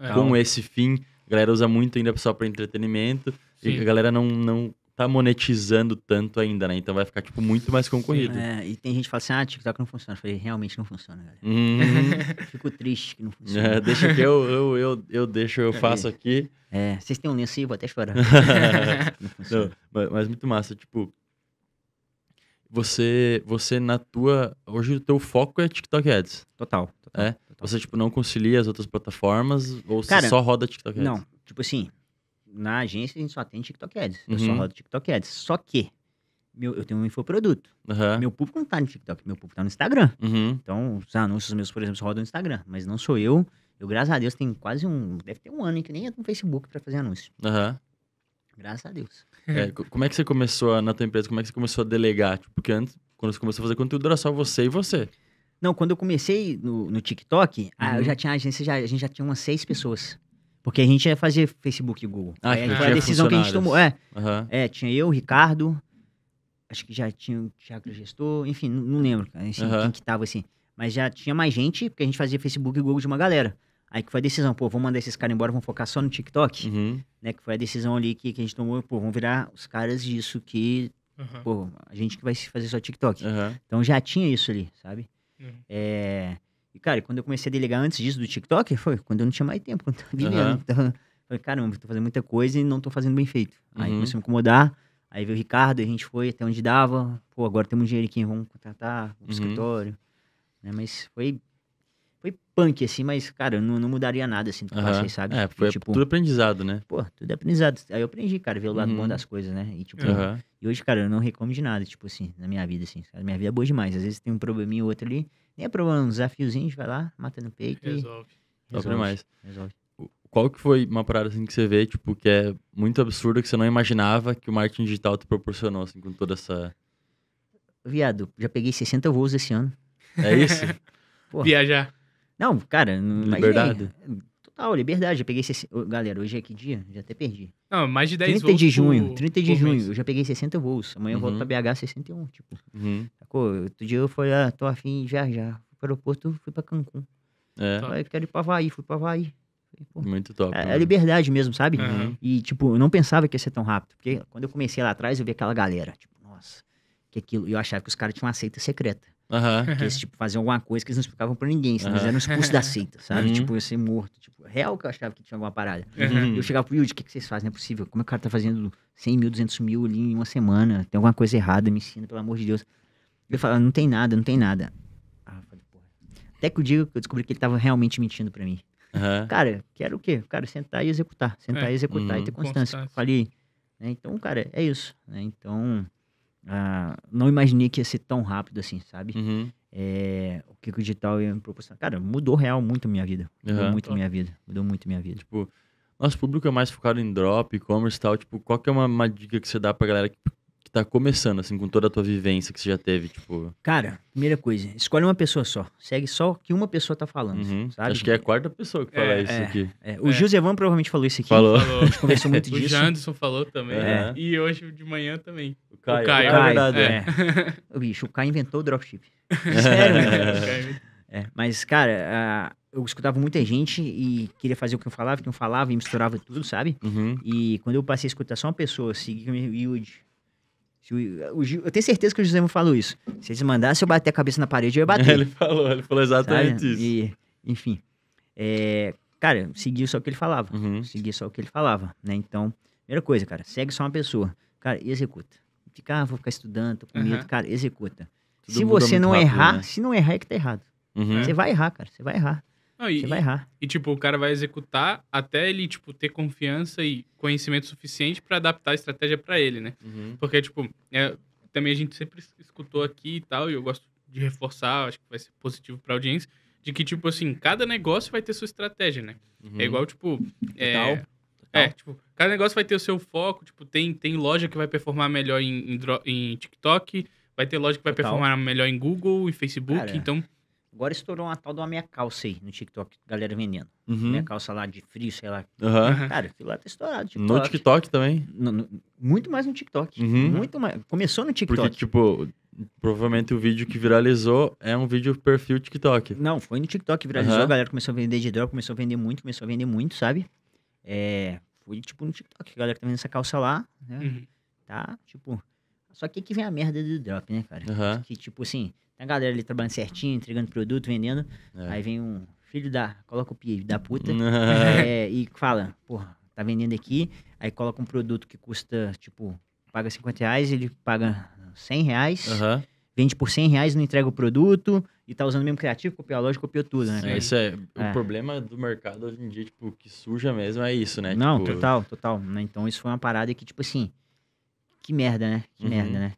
[SPEAKER 2] é. com esse fim. A galera usa muito ainda só para entretenimento. Sim. E a galera não, não tá monetizando tanto ainda, né? Então vai ficar, tipo, muito mais concorrido. É,
[SPEAKER 3] e tem gente que fala assim, ah, TikTok não funciona. Eu falei, realmente não funciona, galera. Hum. Fico triste que não funciona. É, deixa que eu,
[SPEAKER 2] eu, eu, eu deixo, eu faço aqui. É, vocês têm um lenço aí, vou até
[SPEAKER 3] chorar. não, não
[SPEAKER 2] mas, mas, muito massa, tipo... Você, você na tua... Hoje o teu foco é TikTok Ads. Total. total é? Total. Você, tipo, não concilia as outras plataformas ou Cara, você só roda TikTok Ads? Não, tipo assim na
[SPEAKER 3] agência a gente só tem TikTok Ads. Eu só uhum. rodo TikTok Ads. Só que meu, eu tenho um infoproduto. Uhum. Meu público não tá no TikTok, meu público tá no Instagram. Uhum. Então, os anúncios meus, por exemplo, só rodam no Instagram. Mas
[SPEAKER 2] não sou eu. Eu, graças a Deus, tem quase um. Deve ter
[SPEAKER 3] um ano que nem entro no Facebook para fazer anúncio. Uhum. Graças a Deus. É, é.
[SPEAKER 2] como é que você começou a, na tua empresa? Como é que você começou a delegar? Tipo, porque antes, quando você começou a fazer conteúdo, era só você e você. Não, quando eu comecei no, no
[SPEAKER 3] TikTok, ah, uhum. a, eu já tinha a agência, já, a gente já tinha umas seis pessoas. Porque a gente ia fazer Facebook e Google. Ah, Aí, foi a decisão que a gente tomou. É, uhum. é tinha eu, Ricardo, acho que já tinha o Thiago é Gestor, enfim, não, lembro cara, assim, uhum. quem que tava assim. Mas já tinha mais gente, porque a gente fazia Facebook e Google de uma galera. Aí que foi a decisão, pô, vamos mandar esses caras embora, vamos focar só no TikTok, uhum. né? Que foi a decisão ali que, que a gente tomou, pô, vamos virar os caras disso que, pô, a gente que vai fazer só TikTok. Então já tinha isso ali, sabe? Uhum. É... E, cara, quando eu comecei a delegar antes disso do TikTok, foi quando eu não tinha mais tempo, quando eu tava uhum. Então, falei, caramba, tô fazendo muita coisa e não tô fazendo bem feito. Aí uhum. começou comecei a me incomodar. Aí veio o Ricardo, a gente foi até onde dava. Pô, agora temos um dinheiro aqui, vamos contratar um uhum. escritório. Né? Mas foi, foi punk, assim, mas, cara, eu não, não mudaria nada, assim, do que uhum. eu sabe? É, foi e, tipo, tudo
[SPEAKER 2] aprendizado, né? Pô, tudo aprendizado.
[SPEAKER 3] Aí eu aprendi, cara, ver o lado uhum. bom das coisas, né? E, tipo, e hoje, cara, eu não reclamo de nada, tipo assim, na minha vida, assim. minha vida é boa demais. Às vezes tem um probleminha ou outro ali, tem problema, um desafiozinho, a gente vai lá, mata no peito. Resolve.
[SPEAKER 1] E... Resolve mais. Resolve.
[SPEAKER 2] Qual que foi uma parada assim que você vê, tipo, que é muito absurda, que você não imaginava que o marketing digital te proporcionou, assim, com toda essa.
[SPEAKER 3] Viado, já peguei 60 voos esse ano. É isso? Viajar. Não, cara,
[SPEAKER 2] não Liberdade.
[SPEAKER 3] Imaginei. Ah, liberdade, eu peguei... 60... Galera, hoje é que dia? Já até perdi. Não, mais de 10 30 voos de junho, por... 30 de junho, mês. eu já peguei 60 voos. Amanhã uhum. eu volto pra uhum. BH 61, tipo. Uhum. Outro dia eu falei, ah, tô afim de viajar. Fui pro aeroporto, fui pra Cancún. É. Falei, quero ir pra Havaí, fui pra Havaí. Muito top. É, é, né? liberdade mesmo, sabe? Uhum. E, tipo, eu não pensava que ia ser tão rápido. Porque quando eu comecei lá atrás, eu vi aquela galera, tipo, nossa, que aquilo. E eu achava que os caras tinham uma seita secreta. Uhum. Que eles, tipo, faziam alguma coisa que eles não explicavam pra ninguém, se uhum. Assim, eles eram expulsos da seita, sabe? Uhum. Tipo, eu ia ser morto. Tipo, real que eu achava que tinha alguma parada. Uhum. Eu chegava pro Yudi, o que, que vocês fazem? Não é possível. Como é que o cara tá fazendo 100 mil, 200 mil ali em uma semana? Tem alguma coisa errada, me ensina, pelo amor de Deus. Eu falava, não tem nada, não tem nada. Ah, falei, porra. Até que o dia que eu descobri que ele tava realmente mentindo pra mim. Cara, quero o quê? Cara, sentar e executar. Sentar é. e executar e ter uhum. constância. Constância. Falei, né? Então, cara, é isso. Né? Então... Ah, não imaginei que ia ser tão rápido assim, sabe? Uhum. É, o que, o digital ia me proporcionar. Cara, mudou real muito
[SPEAKER 2] minha vida. Mudou uhum. muito a
[SPEAKER 3] minha vida. Mudou muito minha vida.
[SPEAKER 2] Tipo, nosso público é mais focado em drop, e-commerce e tal. Tipo, qual que é uma, uma, dica que você dá pra galera que que tá começando, assim, com toda a tua vivência que você já teve, tipo.
[SPEAKER 3] Cara, primeira coisa, escolhe uma pessoa só. Segue só o que uma pessoa tá falando, uhum. sabe? Acho que
[SPEAKER 2] é a quarta pessoa que fala
[SPEAKER 3] é, isso é, aqui. É. O é.
[SPEAKER 2] Gisevan provavelmente falou isso aqui.
[SPEAKER 3] Falou. falou. A gente conversou muito disso. O Janderson falou também. É. Né?
[SPEAKER 1] E hoje de manhã também. O Caio. O Caio, é o Caio, é, é.
[SPEAKER 3] bicho, o Caio inventou o dropship. Sério, né? É, mas, cara, uh, eu escutava muita gente e queria fazer o que eu falava, o que eu falava e misturava tudo, sabe? Uhum. E quando eu passei a escutar só uma pessoa, seguir o meu eu tenho certeza que o José me falou isso. Se eles mandassem eu bater a cabeça na parede, eu ia bater. ele
[SPEAKER 2] falou, ele falou exatamente sabe? isso. E, enfim.
[SPEAKER 3] É, cara, seguia só o que ele falava. Uhum. Seguia só o que ele falava, né? Então, primeira coisa, cara, segue só uma pessoa. Cara, executa. Fica, ah, vou ficar estudando, tô com uhum. medo. Uhum. Cara, executa. Tudo se você não rápido, errar, né? se não errar, é que tá errado. Uhum. Você vai errar, cara. Você vai errar. Não, e, você vai errar.
[SPEAKER 1] E, tipo, o cara vai executar até ele, tipo, ter confiança e conhecimento suficiente para adaptar a estratégia para ele, né? Uhum. Porque, tipo, é, também a gente sempre escutou aqui e tal, e eu gosto de reforçar, acho que vai ser positivo pra audiência, de que, tipo, assim, cada negócio vai ter sua estratégia, né? Uhum. É igual, tipo... É, Total. É, tipo, cada negócio vai ter o seu foco, tipo, tem, tem loja que vai performar melhor em, em, em TikTok, vai ter loja que vai Total. performar melhor em Google e Facebook, cara. então...
[SPEAKER 3] Agora estourou uma tal de uma minha calça aí no TikTok, galera vendendo. Uhum. Minha calça lá de frio, sei lá. Uhum. Cara, aquilo lá tá estourado. TikTok. No TikTok também? No, no, muito mais no TikTok. Uhum. Muito mais. Começou no TikTok. Porque,
[SPEAKER 2] tipo, provavelmente o vídeo que viralizou é um vídeo perfil TikTok. Não, foi no TikTok que viralizou, a galera começou
[SPEAKER 3] a vender de drop, começou a vender muito, começou a vender muito, sabe? É, foi, tipo, no TikTok. A galera tá vendo essa calça lá, né? Uhum. Tá, tipo... Só que que vem a merda do drop, né, cara? Que, tipo, assim tem a galera ali trabalhando certinho, entregando produto, vendendo. É. Aí vem um filho da. Coloca o PI da puta. é, e fala, porra, tá vendendo aqui. Aí coloca um produto que custa, tipo, paga 50 reais, ele paga 100 reais. Uhum. Vende por 100 reais, não entrega o produto e tá usando o mesmo criativo, copiou a loja, copiou tudo, né? Sim, é, isso é, é, O
[SPEAKER 2] problema do mercado hoje em dia, tipo, que suja mesmo é isso, né? Não, tipo... total, total. Né? Então isso foi
[SPEAKER 3] uma parada que, tipo assim, que merda, né? Que uhum. merda, né?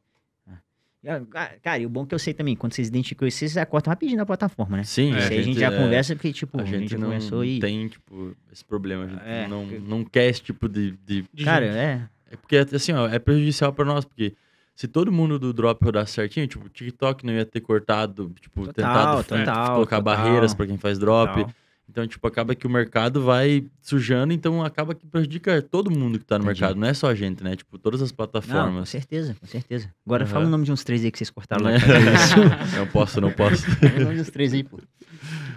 [SPEAKER 3] Ah, cara, e o bom é que eu sei também, quando vocês identificam isso, vocês cortam rapidinho na plataforma, né? Sim, é, a, gente, já é, conversa, porque, tipo, a gente, a gente não
[SPEAKER 2] e. tem, tipo, esse problema. A gente é, não, que... não quer esse tipo de. de... Cara, gente. é. É porque, assim, ó, é prejudicial pra nós, porque se todo mundo do drop rodasse certinho, tipo, o TikTok não ia ter cortado, tipo, total, tentado é, total, colocar total, barreiras para quem faz drop. Então, tipo, acaba que o mercado vai sujando, então acaba que prejudica todo mundo que tá no Entendi. mercado, não é só a gente, né? Tipo, todas as plataformas. Não, com
[SPEAKER 3] certeza, com certeza. Agora uhum. fala o nome de uns três aí que vocês cortaram lá. É, não posso, não posso. Fala o nome uns três aí, pô.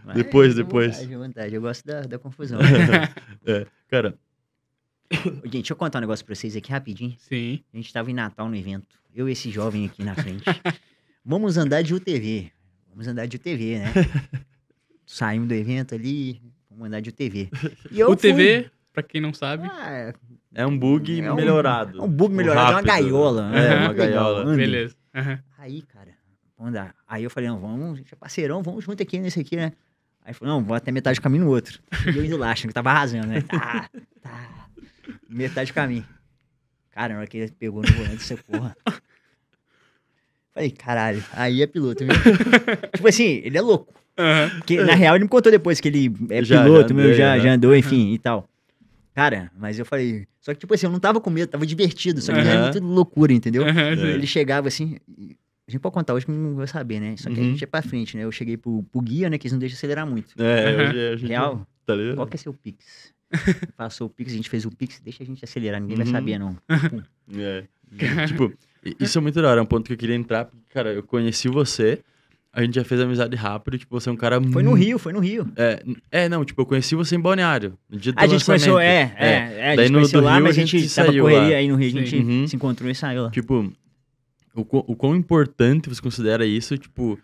[SPEAKER 3] Mas depois, depois. Vontade, vontade. Eu gosto da, da confusão. é, cara. Gente, deixa eu contar um negócio pra vocês aqui rapidinho. Sim. A gente tava em Natal no evento. Eu e esse jovem aqui na frente. Vamos andar de UTV. Vamos andar de UTV, né? saímos do evento ali, vamos mandar de UTV. E eu UTV,
[SPEAKER 1] fui... pra quem não sabe. Ah,
[SPEAKER 3] é um bug é um, melhorado. Um bug melhorado, é uma gaiola. É, uma né? gaiola. Beleza. Uhum. Aí, cara, vamos andar. Aí eu falei, não, vamos, a gente é parceirão, vamos junto aqui nesse aqui, né? Aí falou, não, vou até metade do caminho no outro. E eu indo lá, achando que tava arrasando, né? Tá, tá. Metade do caminho. Cara, na hora que ele pegou no volante, essa porra. Falei, caralho, aí é piloto, viu? tipo assim, ele é louco. Porque, na real, ele me contou depois que ele é já, piloto, já meu, andei, já, já andou, enfim, e tal. Cara, mas eu falei. Só que, tipo assim, eu não tava com medo, tava divertido. Só que uhum. era muito loucura, entendeu? Uhum, ele chegava assim. A gente pode contar hoje que não vai saber, né? Só que uhum. a gente é pra frente, né? Eu cheguei pro, pro guia, né? Que eles não deixam acelerar muito. É, uhum. hoje é, a gente. É, real?
[SPEAKER 2] Tá ligado? Qual que é seu Pix? Passou o Pix, a gente fez o Pix, deixa a gente acelerar, ninguém vai uhum. saber, não. é. tipo, isso é muito da hora, é um ponto que eu queria entrar, porque, cara, eu conheci você a gente já fez amizade rápido, tipo, você é um cara Foi no Rio, foi no Rio. É, é não, tipo, eu conheci você em Balneário, no dia do A gente lançamento. conheceu, é, é, é, é, a Daí gente no, conheceu lá, Rio, mas a gente, gente saiu correria lá. aí no Rio, a gente Uhum. se encontrou e saiu lá. Tipo, o, o quão importante você considera isso, tipo,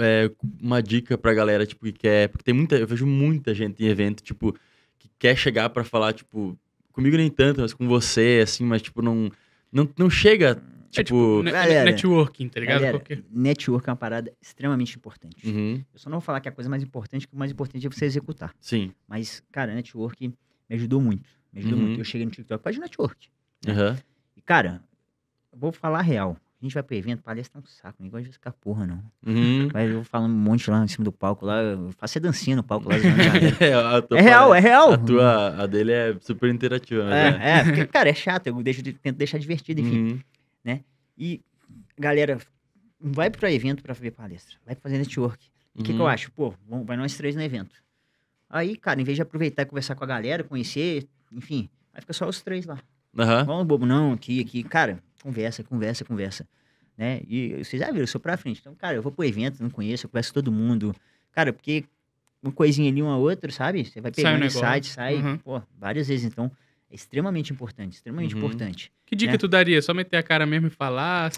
[SPEAKER 2] é, uma dica pra galera, tipo, que quer... Porque tem muita... Eu vejo muita gente em evento, tipo, que quer chegar pra falar, tipo... Comigo nem tanto, mas com você, assim, mas, tipo, não... Não, não chega Tipo, é tipo galera, tipo, é, é, networking, tá ligado? Galera,
[SPEAKER 3] é, Network é uma parada extremamente importante. Uhum. Eu só não vou falar que a coisa mais importante, que o mais importante é você executar. Sim. Mas, cara, network me ajudou muito. Me ajudou uhum. muito. Eu cheguei no TikTok por de network. Uhum. E, cara, eu vou falar a real. A gente vai pro evento, palestra é um saco, ninguém gosta de ficar porra, não. Uhum. Mas eu falando um monte lá em cima do palco, lá, eu faço é dancinha no palco lá.
[SPEAKER 2] é, é real, é real. A tua, a dele é super interativa, né? É, é, porque,
[SPEAKER 3] cara, é chato, eu deixo, tento deixar divertido, enfim. Uhum né? E galera, vai para evento para ver palestra, vai fazer network. O uhum. que, que, eu uhum. acho? Pô, vamos, vai nós três no evento. Aí, cara, em vez de aproveitar e conversar com a galera, conhecer, enfim, aí fica só os três lá. Uhum. Vamos, bobo, não, aqui, aqui. Cara, conversa, conversa, conversa. Né? E vocês já viram, eu sou pra frente. Então, cara, eu vou pro evento, não conheço, eu converso todo mundo. Cara, porque uma coisinha ali, uma
[SPEAKER 1] outra, sabe? Você vai pegando sai um site, sai, uhum. pô,
[SPEAKER 3] várias vezes. Então, é extremamente importante, extremamente uhum. importante.
[SPEAKER 1] Que dica né? tu daria? Só meter a cara mesmo e falar?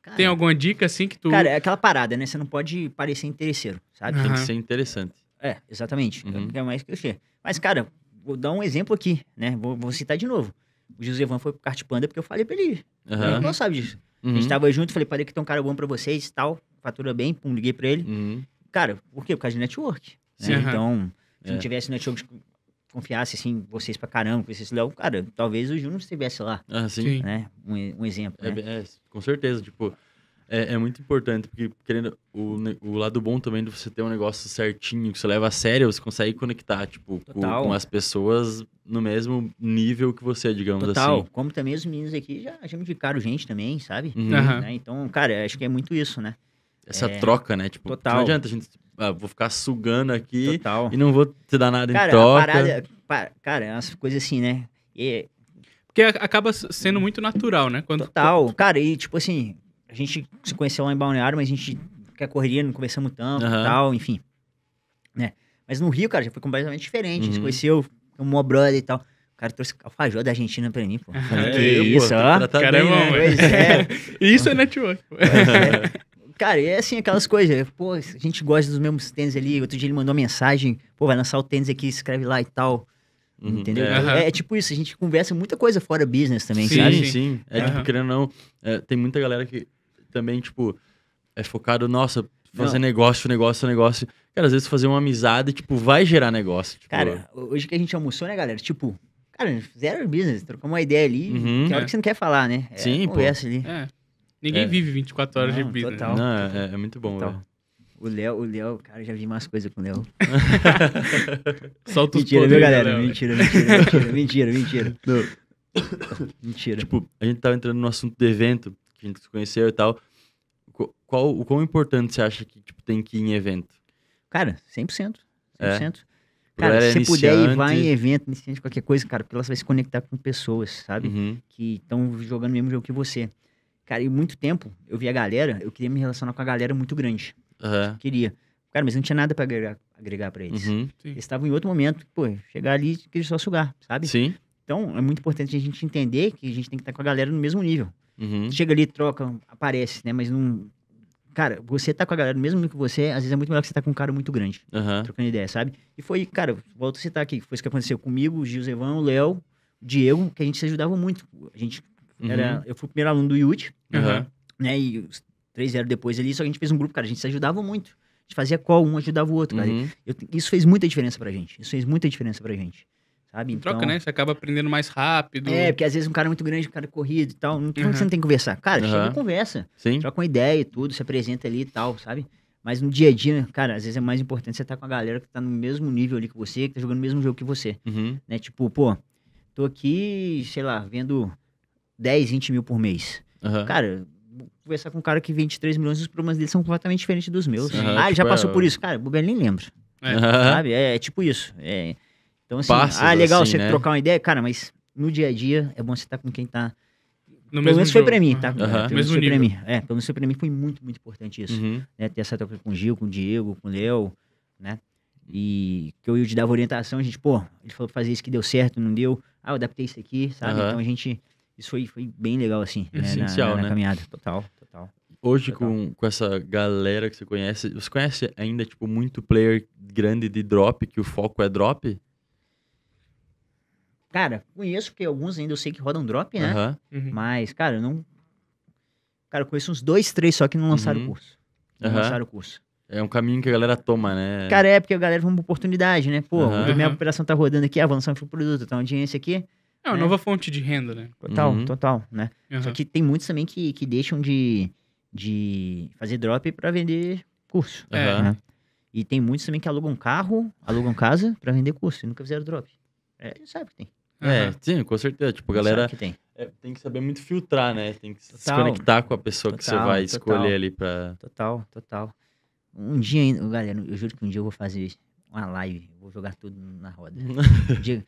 [SPEAKER 1] Cara, Tem alguma dica assim que tu. Cara, é
[SPEAKER 3] aquela parada, né? Você não pode parecer interesseiro, sabe? Uhum. Tem que ser interessante. É, exatamente. É uhum. É mais clichê. Mas, cara, vou dar um exemplo aqui, né? Vou, vou citar de novo. O José Van foi pro Carte Panda porque eu falei pra ele. Uhum. Ele não sabe disso. Uhum. A gente uhum. tava junto, falei, parei que tem um cara bom pra vocês e tal. Fatura bem, pum, liguei pra ele. Uhum. Cara, por quê? Por causa de network. Né? Então, se é. não tivesse network confiasse, assim, vocês pra caramba, vocês o Léo, cara, talvez o Júnior estivesse lá. Ah, sim. Né? Um, um exemplo, é, né?
[SPEAKER 2] é, com certeza, tipo, é, é, muito importante, porque querendo, o, o lado bom também de você ter um negócio certinho, que você leva a sério, você consegue conectar, tipo, com, com, as pessoas no mesmo nível que você, digamos Total. assim.
[SPEAKER 3] Como também os meninos aqui já, já me indicaram gente também, sabe? Uhum. Né? Então, cara, acho que é muito isso,
[SPEAKER 2] né? Essa é... troca, né? Tipo, Total. não adianta a gente ah, vou ficar sugando aqui Total. e não vou te dar
[SPEAKER 1] nada cara, em troca. Parada, cara, é umas coisas assim, né? E... Porque acaba sendo muito natural, né? Quando... Total.
[SPEAKER 3] Cara, e tipo assim, a gente se conheceu lá em Balneário, mas a gente quer é correria, não conversamos tanto uhum. e tal, enfim. Né? Mas no Rio, cara, já foi completamente diferente. Uhum. A gente se uhum. conheceu, tomou brother e tal. O cara trouxe alfajor da Argentina pra mim, pô. É, que isso, ó. Caramba, tá é bem, né? é. isso é network. é. Cara, é assim, aquelas coisas. Pô, a gente gosta dos mesmos tênis ali. Outro dia ele mandou uma mensagem. Pô, vai lançar o tênis aqui, escreve lá e tal. Uhum.
[SPEAKER 2] Entendeu? Uhum. É, é,
[SPEAKER 3] tipo isso, a gente conversa muita coisa fora business também, sim, sabe? Sim, sim. É uhum. tipo,
[SPEAKER 2] querendo ou não, é, tem muita galera que também, tipo, é focado, nossa, fazer não. negócio, negócio, negócio. Cara, às vezes fazer uma amizade, tipo, vai gerar negócio. Tipo... Cara,
[SPEAKER 3] hoje que a gente almoçou, né, galera? Tipo, cara, zero business, trocou uma ideia ali,
[SPEAKER 2] uhum, que é hora que você não quer falar, né? É, sim, pô. ali.
[SPEAKER 1] É. Ninguém é. vive 24 horas não, de vida. Total.
[SPEAKER 2] Não, é, é, muito bom, total. Né?
[SPEAKER 3] O Léo, o Léo, cara, já vi mais coisa com o Léo.
[SPEAKER 2] Solta os Mentira, poderes, viu, galera? mentira, mentira, mentira, mentira, mentira. mentira. Tipo, a gente tava entrando no assunto do evento, que a gente se conheceu e tal. Qual, o quão importante você acha que tipo, tem que ir em evento?
[SPEAKER 3] Cara, 100%. 100%. É. Cara, se você puder ir, vai em evento, iniciante, qualquer coisa, cara, porque ela vai se conectar com pessoas, sabe? Uhum. Que estão jogando o mesmo jogo que você. Cara, e muito tempo eu via a galera, eu queria me relacionar com a galera muito grande. Uhum. Queria. Cara, mas não tinha nada pra agregar, agregar pra eles. Uhum, eles estavam em outro momento, pô, chegar ali e só sugar, sabe? Sim. Então, é muito importante a gente entender que a gente tem que estar com a galera no mesmo nível. Uhum. Chega ali, troca, aparece, né? Mas não. Cara, você tá com a galera no mesmo nível que você, às vezes é muito melhor que você tá com um cara muito grande, uhum. trocando ideia, sabe? E foi, cara, volto a citar aqui, foi isso que aconteceu comigo, o Zevão, o Léo, o Diego, que a gente se ajudava muito. A gente Uhum. Era, eu fui o primeiro aluno do IUT, uhum. né? E três anos depois ali, só que a gente fez um grupo, cara, a gente se ajudava muito. A gente fazia qual, um ajudava o outro, cara. Uhum. Eu, isso fez muita diferença pra gente. Isso fez muita diferença pra gente.
[SPEAKER 1] Sabe? Então, Troca, né? Você acaba aprendendo mais rápido. É, porque às
[SPEAKER 3] vezes um cara é muito grande, um cara é corrido e tal. Não, uhum. Você não tem que conversar. Cara, uhum. chega e conversa. Sim. Troca uma ideia e tudo, se apresenta ali e tal, sabe? Mas no dia a dia, cara, às vezes é mais importante você estar tá com a galera que tá no mesmo nível ali que você, que tá jogando o mesmo jogo que você. Uhum. Né? Tipo, pô, tô aqui, sei lá, vendo 10, 20 mil por mês. Uhum. Cara, conversar com um cara que vende 3 milhões, os problemas dele são completamente diferentes dos meus. Uhum, ah, ele tipo, já passou é... por isso. Cara, bobeira, nem lembro.
[SPEAKER 1] Uhum. É. Sabe?
[SPEAKER 3] É, é, é, tipo isso. É, então, assim, Passos, ah, legal assim, você né? trocar uma ideia. Cara, mas no dia a dia é bom você estar tá com quem tá. No pelo menos foi jogo. pra mim, tá? Uhum. Pelo mesmo menos foi pra mim. É, pelo menos foi pra mim foi muito, muito importante isso. Uhum. Né? Ter essa troca com o Gil, com o Diego, com o Léo, né? E que eu e o Gil dava orientação, a gente, pô, ele falou fazer isso que deu certo, não deu. Ah, eu adaptei isso aqui, sabe? Então a gente
[SPEAKER 2] isso foi, foi bem legal, assim. Essencial, né? Na, na, na né? caminhada, total, total. Hoje, total. Com, com essa galera que você conhece, você conhece ainda, tipo, muito player grande de drop, que o foco é drop?
[SPEAKER 3] Cara, conheço, porque alguns ainda eu sei que rodam drop, né? Uhum. Mas, cara, eu não. Cara, eu conheço uns
[SPEAKER 2] dois, três só que não lançaram uhum. o uhum. curso. Não lançaram o curso. É um caminho que a galera toma, né? Cara,
[SPEAKER 3] é porque a galera vê uma oportunidade, né? Pô, minha é operação tá rodando aqui, avançando pro produto, tá uma audiência aqui.
[SPEAKER 1] É uma né? nova fonte de renda, né? Total, uhum. total,
[SPEAKER 3] né? Uhum. Só que tem muitos também que, que deixam de, de fazer drop para vender curso. É. Né? E tem muitos também que alugam carro, alugam casa para vender curso e nunca fizeram drop. É, sabe que tem.
[SPEAKER 2] É, sim, com certeza. Tipo, a galera que tem. É, tem que saber muito filtrar, né? Tem que total. se conectar com a pessoa total, que você vai total. escolher ali pra...
[SPEAKER 3] Total, total. Um dia ainda, galera, eu juro que um dia eu vou fazer uma live, vou jogar tudo na roda. um dia,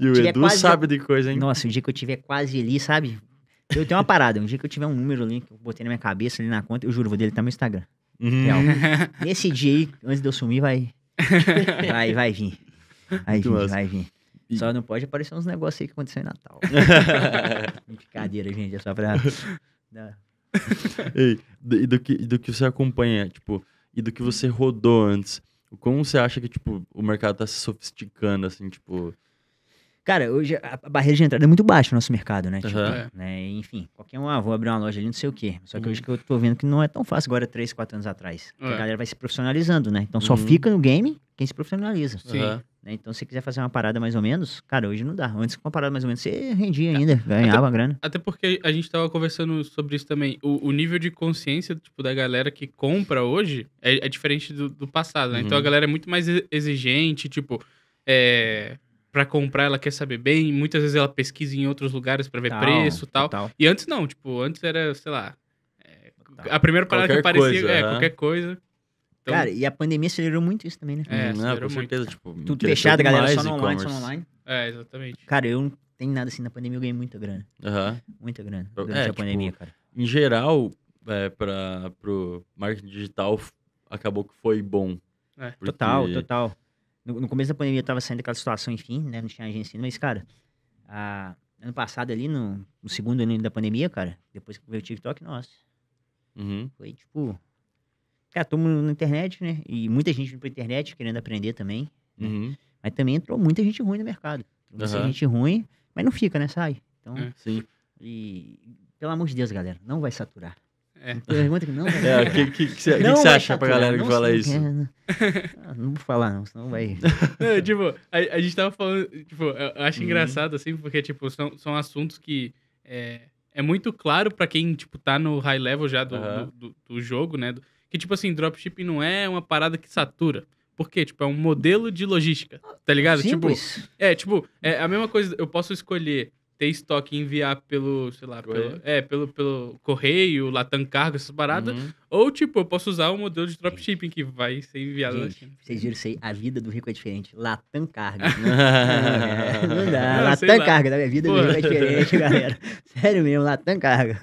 [SPEAKER 3] e o Edu quase... sabe de coisa, hein? Nossa, o dia que eu tiver quase ali, sabe? Eu tenho uma parada. Um dia que eu tiver um número ali que eu botei na minha cabeça ali na conta, eu juro, vou deletar meu Instagram. Hum. Real. Nesse dia aí, antes de eu sumir, vai. Vai, vai vir. Vai Muito vir, massa. vai vir. Só não pode aparecer uns negócios aí que aconteceu em Natal. Brincadeira, gente. É só pra.
[SPEAKER 2] Ei, e do que, do que você acompanha, tipo, e do que você rodou antes? Como você acha que, tipo, o mercado tá se sofisticando, assim, tipo.
[SPEAKER 3] Cara, hoje a barreira de entrada é muito baixa no nosso mercado, né? Tipo, é. né? Enfim, qualquer um, ah, vou abrir uma loja ali, não sei o quê. Só que uhum. hoje que eu tô vendo que não é tão fácil agora, três quatro anos atrás. Uhum. A é. galera vai se profissionalizando, né? Então só uhum. fica no game quem se profissionaliza. Sim. Né? Então, se quiser fazer uma parada mais ou menos, cara, hoje não dá. Antes, com uma parada mais ou menos, você rendia é. ainda, ganhava até, grana.
[SPEAKER 1] Até porque a gente tava conversando sobre isso também. O, o nível de consciência, tipo, da galera que compra hoje é, é diferente do, do passado, né? Então, a uhum. galera é muito mais exigente, tipo, é para comprar, ela quer saber bem. Muitas vezes ela pesquisa em outros lugares para ver tal, preço tal. tal. E antes não, tipo, antes era, sei lá. É, a primeira parada qualquer que aparecia coisa, é qualquer coisa.
[SPEAKER 3] Então, Cara, e a pandemia acelerou muito isso também, né? É, não, com certeza.
[SPEAKER 1] Muito.
[SPEAKER 2] Tipo, Tudo fechado, galera, só no online, só no
[SPEAKER 3] online. É, exatamente. Cara, eu não tenho nada assim. Na pandemia eu ganhei muita grana.
[SPEAKER 2] Uhum. Muita grana durante é, a tipo, pandemia, cara. Em geral, é, para pro marketing digital, acabou que foi bom. É. Total,
[SPEAKER 3] total. No, no começo da pandemia eu tava saindo daquela situação, enfim, né? Não tinha agência ainda, mas, cara, a, ano passado ali, no, no, segundo ano da pandemia, cara, depois que veio o TikTok, nossa. Uhum. Foi tipo. Cara, todo mundo na internet, né? E muita gente pra internet querendo aprender também. Né? Uhum. Mas também entrou muita gente ruim no mercado. muita uhum. gente ruim, mas não fica, né? Sai. Então, é,
[SPEAKER 2] sim. E,
[SPEAKER 3] pelo amor de Deus, galera, não vai saturar. É. Pergunta que não. Vai... Né? É, o que, que, que, você acha tá pra galera que fala isso? Né? Ah, não vou falar, não, senão vai.
[SPEAKER 1] Não, tipo, a, a, gente tava falando. Tipo, eu acho hum. engraçado, assim, porque, tipo, são, são assuntos que. É, é muito claro pra quem, tipo, tá no high level já do, uhum. do, do, do, jogo, né? que, tipo assim, dropshipping não é uma parada que satura. Porque, tipo, é um modelo de logística, tá ligado? Simples. Tipo, é, tipo, é a mesma coisa, eu posso escolher ter estoque e enviar pelo, sei lá, pelo, é, pelo, pelo correio, Latam Cargo, essas paradas. Uhum. Ou, tipo, eu posso usar o um modelo de dropshipping que vai ser enviado Gente, na assim. China. Vocês viram isso aí? A vida do rico é diferente. Latam Cargo. não, não dá. Não, Latam Cargo. A vida do rico é diferente, galera.
[SPEAKER 3] Sério mesmo, Latam Cargo.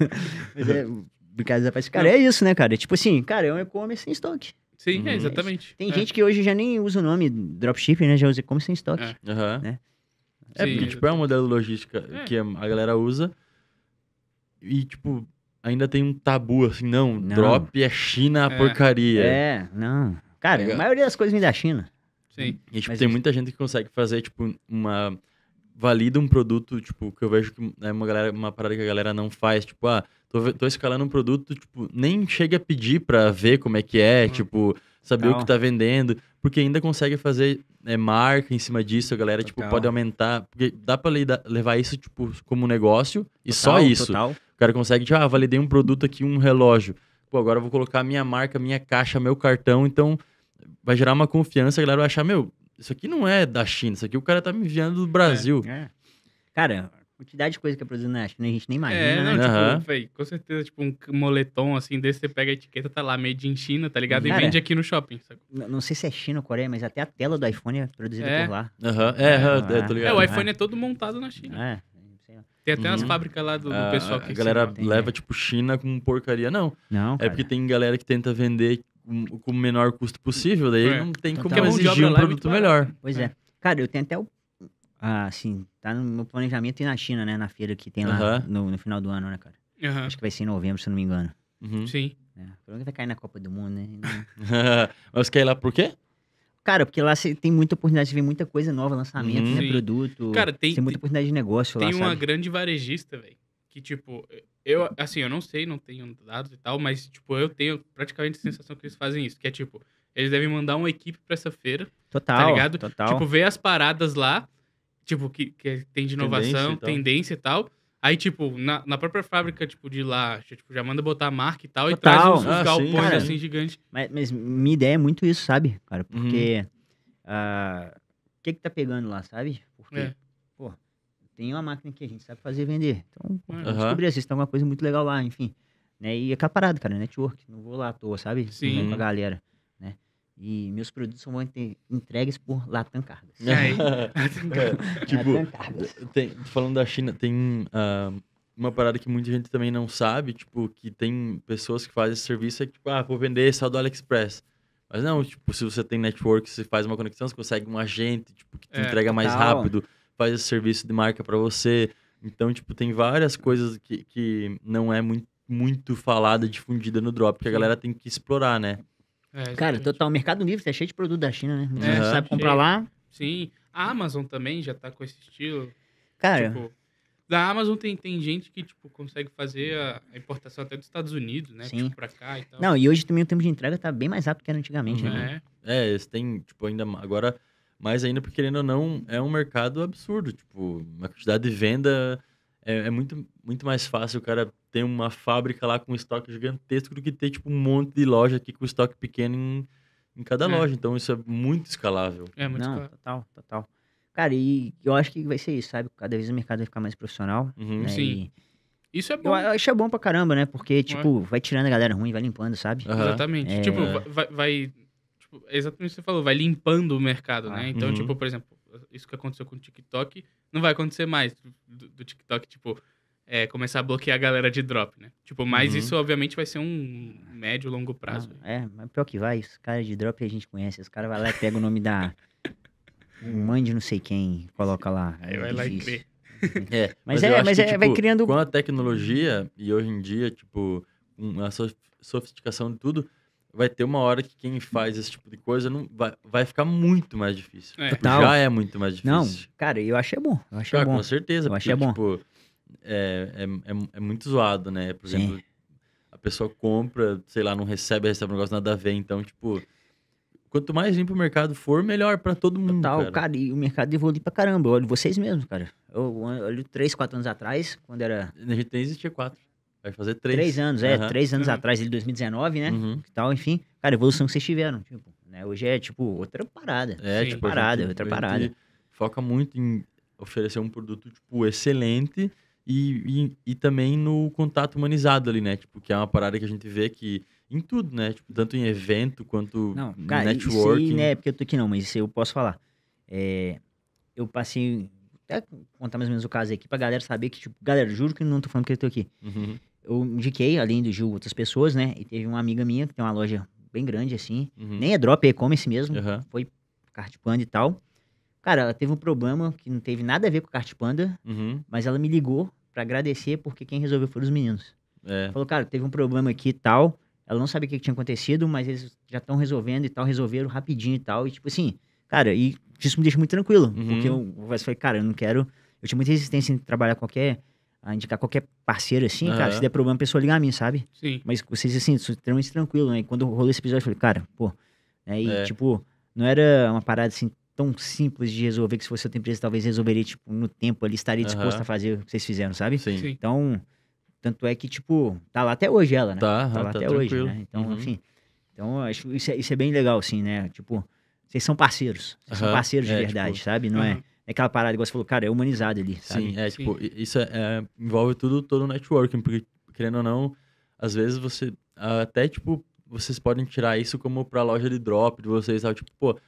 [SPEAKER 3] Mas é... Brincadeira pra esse cara. Não. É isso, né, cara? Tipo assim, cara, é um e-commerce sem estoque.
[SPEAKER 1] Sim, é, uhum. exatamente. Tem é. gente
[SPEAKER 3] que hoje já nem usa o nome dropshipping, né? Já usa e-commerce sem estoque. É.
[SPEAKER 2] Uhum. É, Sim. porque, tipo, é um modelo logística é. que a galera usa. E, tipo, ainda tem um tabu, assim, não, não. drop é China a é. porcaria. É, não. Cara, Legal. Tá a maioria das coisas vem da China. Sim. E, tipo, Mas tem isso... muita gente que consegue fazer, tipo, uma... Valida um produto, tipo, que eu vejo que é uma, galera, uma parada que a galera não faz. Tipo, ah, tô, tô escalando um produto, tipo, nem chega a pedir pra ver como é que é, hum. tipo, saber não. o que tá vendendo. Porque ainda consegue fazer é, marca em cima disso, a galera, tipo, total. tipo, pode aumentar. Porque dá pra levar isso, tipo, como negócio e total, só isso. Total. O cara consegue, tipo, ah, validei um produto aqui, um relógio. Pô, agora eu vou colocar minha marca, minha caixa, meu cartão, então vai gerar uma confiança, a galera vai achar, meu, isso aqui não é da China, isso aqui o cara tá me enviando do é, Brasil. É, é. Cara, quantidade de coisa que é produzida
[SPEAKER 1] na China, a gente nem imagina, é, né? Não, tipo, uhum. véio, com certeza, tipo, um moletom assim desse, você pega a etiqueta, tá lá made in China, tá ligado? Cara, e vende aqui
[SPEAKER 3] no shopping, sabe? Não sei se é China ou Coreia, mas até a tela do iPhone é
[SPEAKER 1] produzida é. por lá. Aham, uhum. é, é, é, é, tô ligado. É, o é. iPhone é todo montado na China. É. Tem até uhum. as fábricas lá do, do pessoal que... A galera
[SPEAKER 2] leva, tipo, China com porcaria. Não, não é cara. porque tem galera que tenta vender com, o menor custo possível, daí é. não tem como exigir um produto melhor.
[SPEAKER 3] Pois é. Cara, eu tenho até o
[SPEAKER 2] assim, tá
[SPEAKER 3] no meu planejamento
[SPEAKER 2] ir na China, né? Na feira que
[SPEAKER 1] tem lá
[SPEAKER 3] no, no, final do ano, né, cara? Acho que vai ser em novembro, se eu não me engano. Uhum. Sim. É, pelo é vai cair na Copa
[SPEAKER 1] do Mundo, né?
[SPEAKER 2] Mas você quer ir lá por quê?
[SPEAKER 3] Cara, porque lá você tem muita oportunidade de ver muita coisa nova, lançamento, uhum. né? Produto. Cara, tem, tem
[SPEAKER 1] muita oportunidade de negócio tem lá. Tem uma sabe? grande varejista, velho. Que, tipo, eu, assim, eu não sei, não tenho dados e tal, mas, tipo, eu tenho praticamente a sensação que eles fazem isso. Que é, tipo, eles devem mandar uma equipe pra essa feira. Tá total. Tá ligado? Total. Tipo, ver as paradas lá tipo, que, que é, tem de inovação, tendência e tal. Tendência e tal. Aí, tipo, na, na própria fábrica, tipo, de lá, tipo, já manda botar a marca e tal, Total. e traz uns ah, galpões, assim,
[SPEAKER 3] gigante. Mas, mas, minha ideia é muito isso, sabe, cara? Uhum. Porque... Uhum. Uh, o que que tá pegando lá, sabe? Porque, é. pô, tem uma máquina que a gente sabe fazer vender. Então, uhum. descobrir, vocês estão uma coisa muito legal lá, enfim. Né? E é caparado, cara, network. Não vou lá à toa, sabe? Sim. Com a galera. E meus produtos são entregues por Latam
[SPEAKER 2] Cargas. É, é tipo, Latam Cargas. Tem, falando da China, tem uh, uma parada que muita gente também não sabe, tipo, que tem pessoas que fazem esse serviço, é que, tipo, ah, vou vender só do AliExpress. Mas não, tipo, se você tem network, você faz uma conexão, você consegue um agente, tipo, que te é, entrega mais rápido, faz esse serviço de marca para você. Então, tipo, tem várias coisas que, que não é muito, muito falada, difundida no drop, que a galera tem que explorar, né? É, Cara,
[SPEAKER 3] total. O Mercado Livre tá cheio de produto da China, né? É, Você é, sabe comprar lá.
[SPEAKER 1] Sim. A Amazon também já tá com esse estilo. Cara. Tipo, da Amazon tem, tem gente que, tipo, consegue fazer a, importação até dos Estados Unidos, né? Sim. Tipo, pra cá e tal. Não, e hoje
[SPEAKER 3] também o tempo de entrega tá bem mais rápido que era antigamente, uhum. né?
[SPEAKER 2] É. é, eles têm, tipo, ainda. Agora, mais ainda, porque querendo ou não, é um mercado absurdo. Tipo, uma quantidade de venda é, é, muito, muito mais fácil o cara ter uma fábrica lá com estoque gigantesco do que ter, tipo, um monte de loja aqui com estoque pequeno em, em cada é. loja. Então, isso é muito escalável. É, muito Não, escalável. total, total. Cara,
[SPEAKER 3] e eu acho que vai ser isso, sabe? Cada vez o mercado vai ficar mais profissional. Uhum, né? Sim. E... Isso é bom. Eu, isso é bom pra caramba, né? Porque, tipo, é. vai tirando a galera ruim, vai limpando, sabe? Uhum. Exatamente. É... Tipo,
[SPEAKER 1] vai. vai tipo, exatamente o que você falou, vai limpando o mercado, né? Então, tipo, uhum. tipo, por exemplo, isso que aconteceu com o TikTok não vai acontecer mais do, do TikTok, tipo, é, começar a bloquear a galera de drop, né? Tipo, mas uhum. isso obviamente vai ser um médio, longo prazo.
[SPEAKER 3] é, mas pior que vai, os caras de drop a gente conhece, os caras vai lá e pega o nome da. Um mande não sei quem, coloca lá. Aí vai lá e crê. É, mas, mas é, mas que, é, tipo, vai criando.
[SPEAKER 2] Com a tecnologia, e hoje em dia, tipo, a sofisticação de tudo, vai ter uma hora que quem faz esse tipo de coisa não vai, vai ficar muito mais difícil. É. Tipo, já é muito mais difícil. Não, cara, eu achei bom. Eu achei ah, bom. Com certeza. Eu achei porque, bom. Tipo, é, é, é, é, muito zoado, né? Por exemplo, Sim. a pessoa compra, sei lá, não recebe, recebe um negócio nada a ver. Então, tipo, quanto mais limpo o mercado for, melhor para todo mundo. Total, cara. cara. e o mercado evoluiu pra caramba. Eu olho vocês mesmos, cara. Eu olho três, quatro anos atrás,
[SPEAKER 3] quando era. A gente nem existia quatro. Vai fazer três. Três anos, é. Uhum. Três anos uhum. atrás, ele 2019, né? Uhum. Tal, enfim. Cara, evolução que vocês tiveram, tipo. Né?
[SPEAKER 2] Hoje é, tipo, outra parada. É, Sim. tipo, parada, gente, outra parada. Foca muito em oferecer um produto, tipo, excelente e, e, e, também no contato humanizado ali, né? Tipo, que é uma parada que a gente vê que em tudo, né? Tipo, tanto em evento quanto não, cara, networking. Isso aí, né?
[SPEAKER 3] Porque eu tô aqui não, mas isso aí eu posso falar. É, eu passei até contar mais ou menos o caso aqui pra galera saber que, tipo, galera, juro que não tô falando que eu tô aqui. Uhum eu indiquei, além do Gil, outras pessoas, né? E teve uma amiga minha que tem uma loja bem grande, assim. Uhum. Nem é drop, é e-commerce mesmo. Uhum. Foi Cart e tal. Cara, ela teve um problema que não teve nada a ver com o uhum. mas ela me ligou para agradecer porque quem resolveu foram os meninos. É. Falou, cara, teve um problema aqui e tal. Ela não sabia o que tinha acontecido, mas eles já estão resolvendo e tal, resolveram rapidinho e tal. E tipo assim, cara, e isso me deixa muito tranquilo. Uhum. Porque eu, eu falei, cara, eu não quero. Eu tinha muita resistência em trabalhar qualquer a indicar qualquer parceiro assim, uhum. cara, se der problema, a pessoa liga a mim, sabe? Sim. Mas vocês, assim, extremamente tranquilo, né? E quando rolou esse episódio, eu falei, cara, pô. Né? E, é. tipo, não era uma parada assim tão simples de resolver que se fosse outra empresa, talvez resolveria, tipo, no tempo ali, estaria disposto uhum. a fazer o que vocês fizeram, sabe? Sim. Sim. Então, tanto é que, tipo, tá lá até hoje ela, né? Tá, tá lá tá até tranquilo. hoje, né? Então, uhum. enfim. Então, acho isso é, isso é bem legal, assim, né? Tipo, vocês são parceiros. Vocês uhum. são parceiros de é, tipo, verdade, tipo, sabe? Não uhum. é é aquela parada que você falou, cara, é humanizado ali,
[SPEAKER 2] sabe? Sim, é, Sim. tipo, isso é, é, envolve tudo, todo o networking, porque, querendo ou não, às vezes você, até, tipo, vocês podem tirar isso como pra loja de drop de vocês, sabe? Tipo, pô,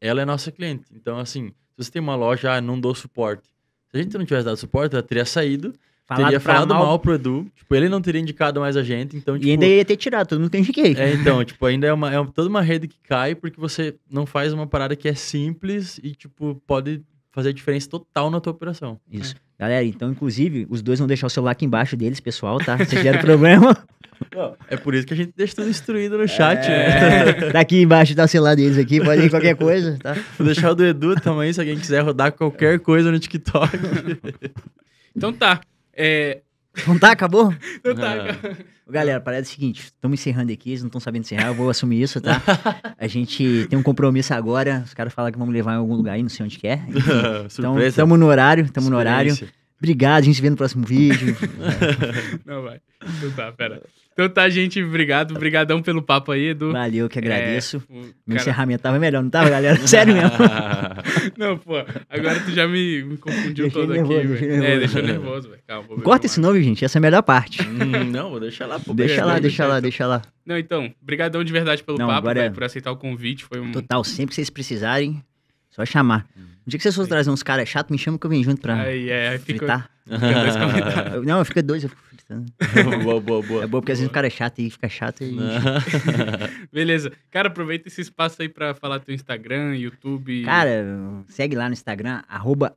[SPEAKER 2] ela é nossa cliente, então, assim, se você tem uma loja, ah, não dou suporte. Se a gente não tivesse dado suporte, ela teria saído, falado teria falado mal... mal pro Edu. Tipo, ele não teria indicado mais a gente, então, tipo... E ainda tipo ia ter tirado, todo mundo tem indiquei. É, então, tipo, ainda é, uma, é toda uma rede que cai porque você não faz uma parada que é simples e, tipo, pode fazer diferença total na tua operação.
[SPEAKER 3] Isso. É. Galera, então, inclusive, os dois vão deixar o celular aqui embaixo deles, pessoal, tá? Se tiver problema. é por isso que a gente deixa tudo instruído no é.
[SPEAKER 2] chat, é... né? Tá
[SPEAKER 3] aqui embaixo, tá o celular deles aqui, pode ir qualquer coisa, tá?
[SPEAKER 2] Vou deixar o do Edu também, se alguém quiser rodar qualquer coisa no TikTok.
[SPEAKER 1] Então tá. É, então tá? Acabou? Então tá, acabou. É.
[SPEAKER 2] Galera, parada é o seguinte, estamos encerrando aqui, eles não estão sabendo
[SPEAKER 3] encerrar, eu vou assumir isso, tá? A gente tem um compromisso agora, os caras falaram que vão me levar em algum lugar aí, não sei onde quer. É. então, estamos no horário, estamos no horário. Obrigado, a gente se vê no próximo vídeo.
[SPEAKER 1] não vai. Então tá, pera. Então tá, gente, obrigado. Obrigadão pelo papo aí, Edu. Valeu, que agradeço. É, Meu encerramento
[SPEAKER 3] tava melhor, não tava, galera? Sério mesmo. não, pô,
[SPEAKER 1] agora tu já me, me confundiu todo nervoso, aqui, velho. É, deixou nervoso, velho. Corta esse
[SPEAKER 3] é. nome, gente, essa é a melhor parte. Hum, não, vou deixar lá, pô. Deixa, lá, deixa lá, deixa lá,
[SPEAKER 1] Não, então, brigadão de verdade pelo não, papo, é por aceitar o convite. Foi um... Total, sempre que vocês precisarem,
[SPEAKER 3] só chamar. Hum. O dia que vocês forem trazer uns caras chatos, me chama que eu venho junto pra aí, é, fritar. Fica, fica não, fica dois, eu fico fritando. boa, boa, boa. É bom porque boa. às vezes o cara é chato e fica chato e...
[SPEAKER 1] Beleza. Cara, aproveita esse espaço aí pra falar teu Instagram, YouTube... Cara, segue lá no Instagram,
[SPEAKER 3] arroba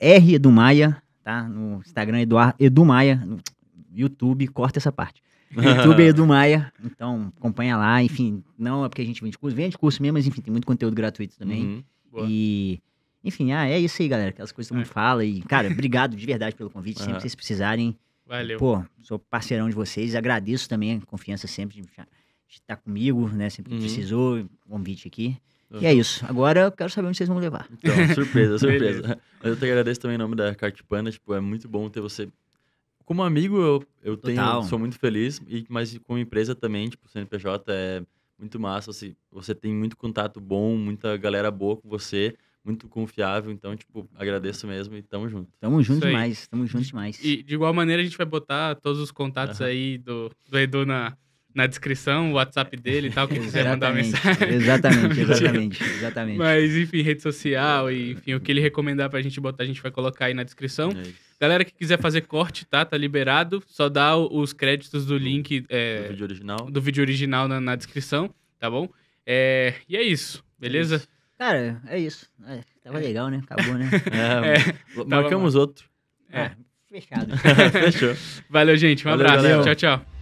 [SPEAKER 3] Maia, tá? No Instagram Eduard, Maia no YouTube, corta essa parte. YouTube é Edu Maia, então acompanha lá, enfim, não é porque a gente vende curso, vende curso mesmo, mas enfim, tem muito conteúdo gratuito também. Uhum, e enfim, ah, é isso aí, galera. Aquelas coisas que todo mundo é. fala. E, cara, obrigado de verdade pelo convite. Sempre ah. que vocês precisarem.
[SPEAKER 1] Valeu. Pô,
[SPEAKER 3] sou parceirão de vocês. Agradeço também a confiança sempre de, estar comigo, né? Sempre que uhum. precisou. Convite aqui. Uhum. E é uhum. isso. Agora eu quero saber onde vocês vão levar. Então, surpresa, surpresa.
[SPEAKER 2] Mas eu te agradeço também em nome da Cartipana. Tipo, é muito bom ter você. Como amigo, eu, eu tenho, sou muito feliz. E, mas como empresa também, tipo, o CNPJ é muito massa. Você, você tem muito contato bom, muita galera boa com você muito confiável.
[SPEAKER 1] Então, tipo, agradeço mesmo e tamo junto. Tamo junto demais,
[SPEAKER 3] tamo junto demais.
[SPEAKER 1] E de igual maneira a gente vai botar todos os contatos uhum. aí do, do Edu na, na descrição, o WhatsApp dele e tal, quem quiser mandar mensagem. Exatamente, exatamente, exatamente. Mas, enfim, rede social e, enfim, o que ele recomendar pra gente botar, a gente vai colocar aí na descrição. É Galera que quiser fazer corte, tá? Tá liberado. Só dá os créditos do link... É, do vídeo original. Do vídeo original na, na descrição, tá bom? É, e é isso, beleza? É isso.
[SPEAKER 3] Cara, é isso. É, tava é. legal, né?
[SPEAKER 4] Acabou, né?
[SPEAKER 3] É, é marcamos outro. É. Ah, fechado. Fechou.
[SPEAKER 1] Valeu, gente. Um Valeu, abraço. Galera. Tchau, tchau.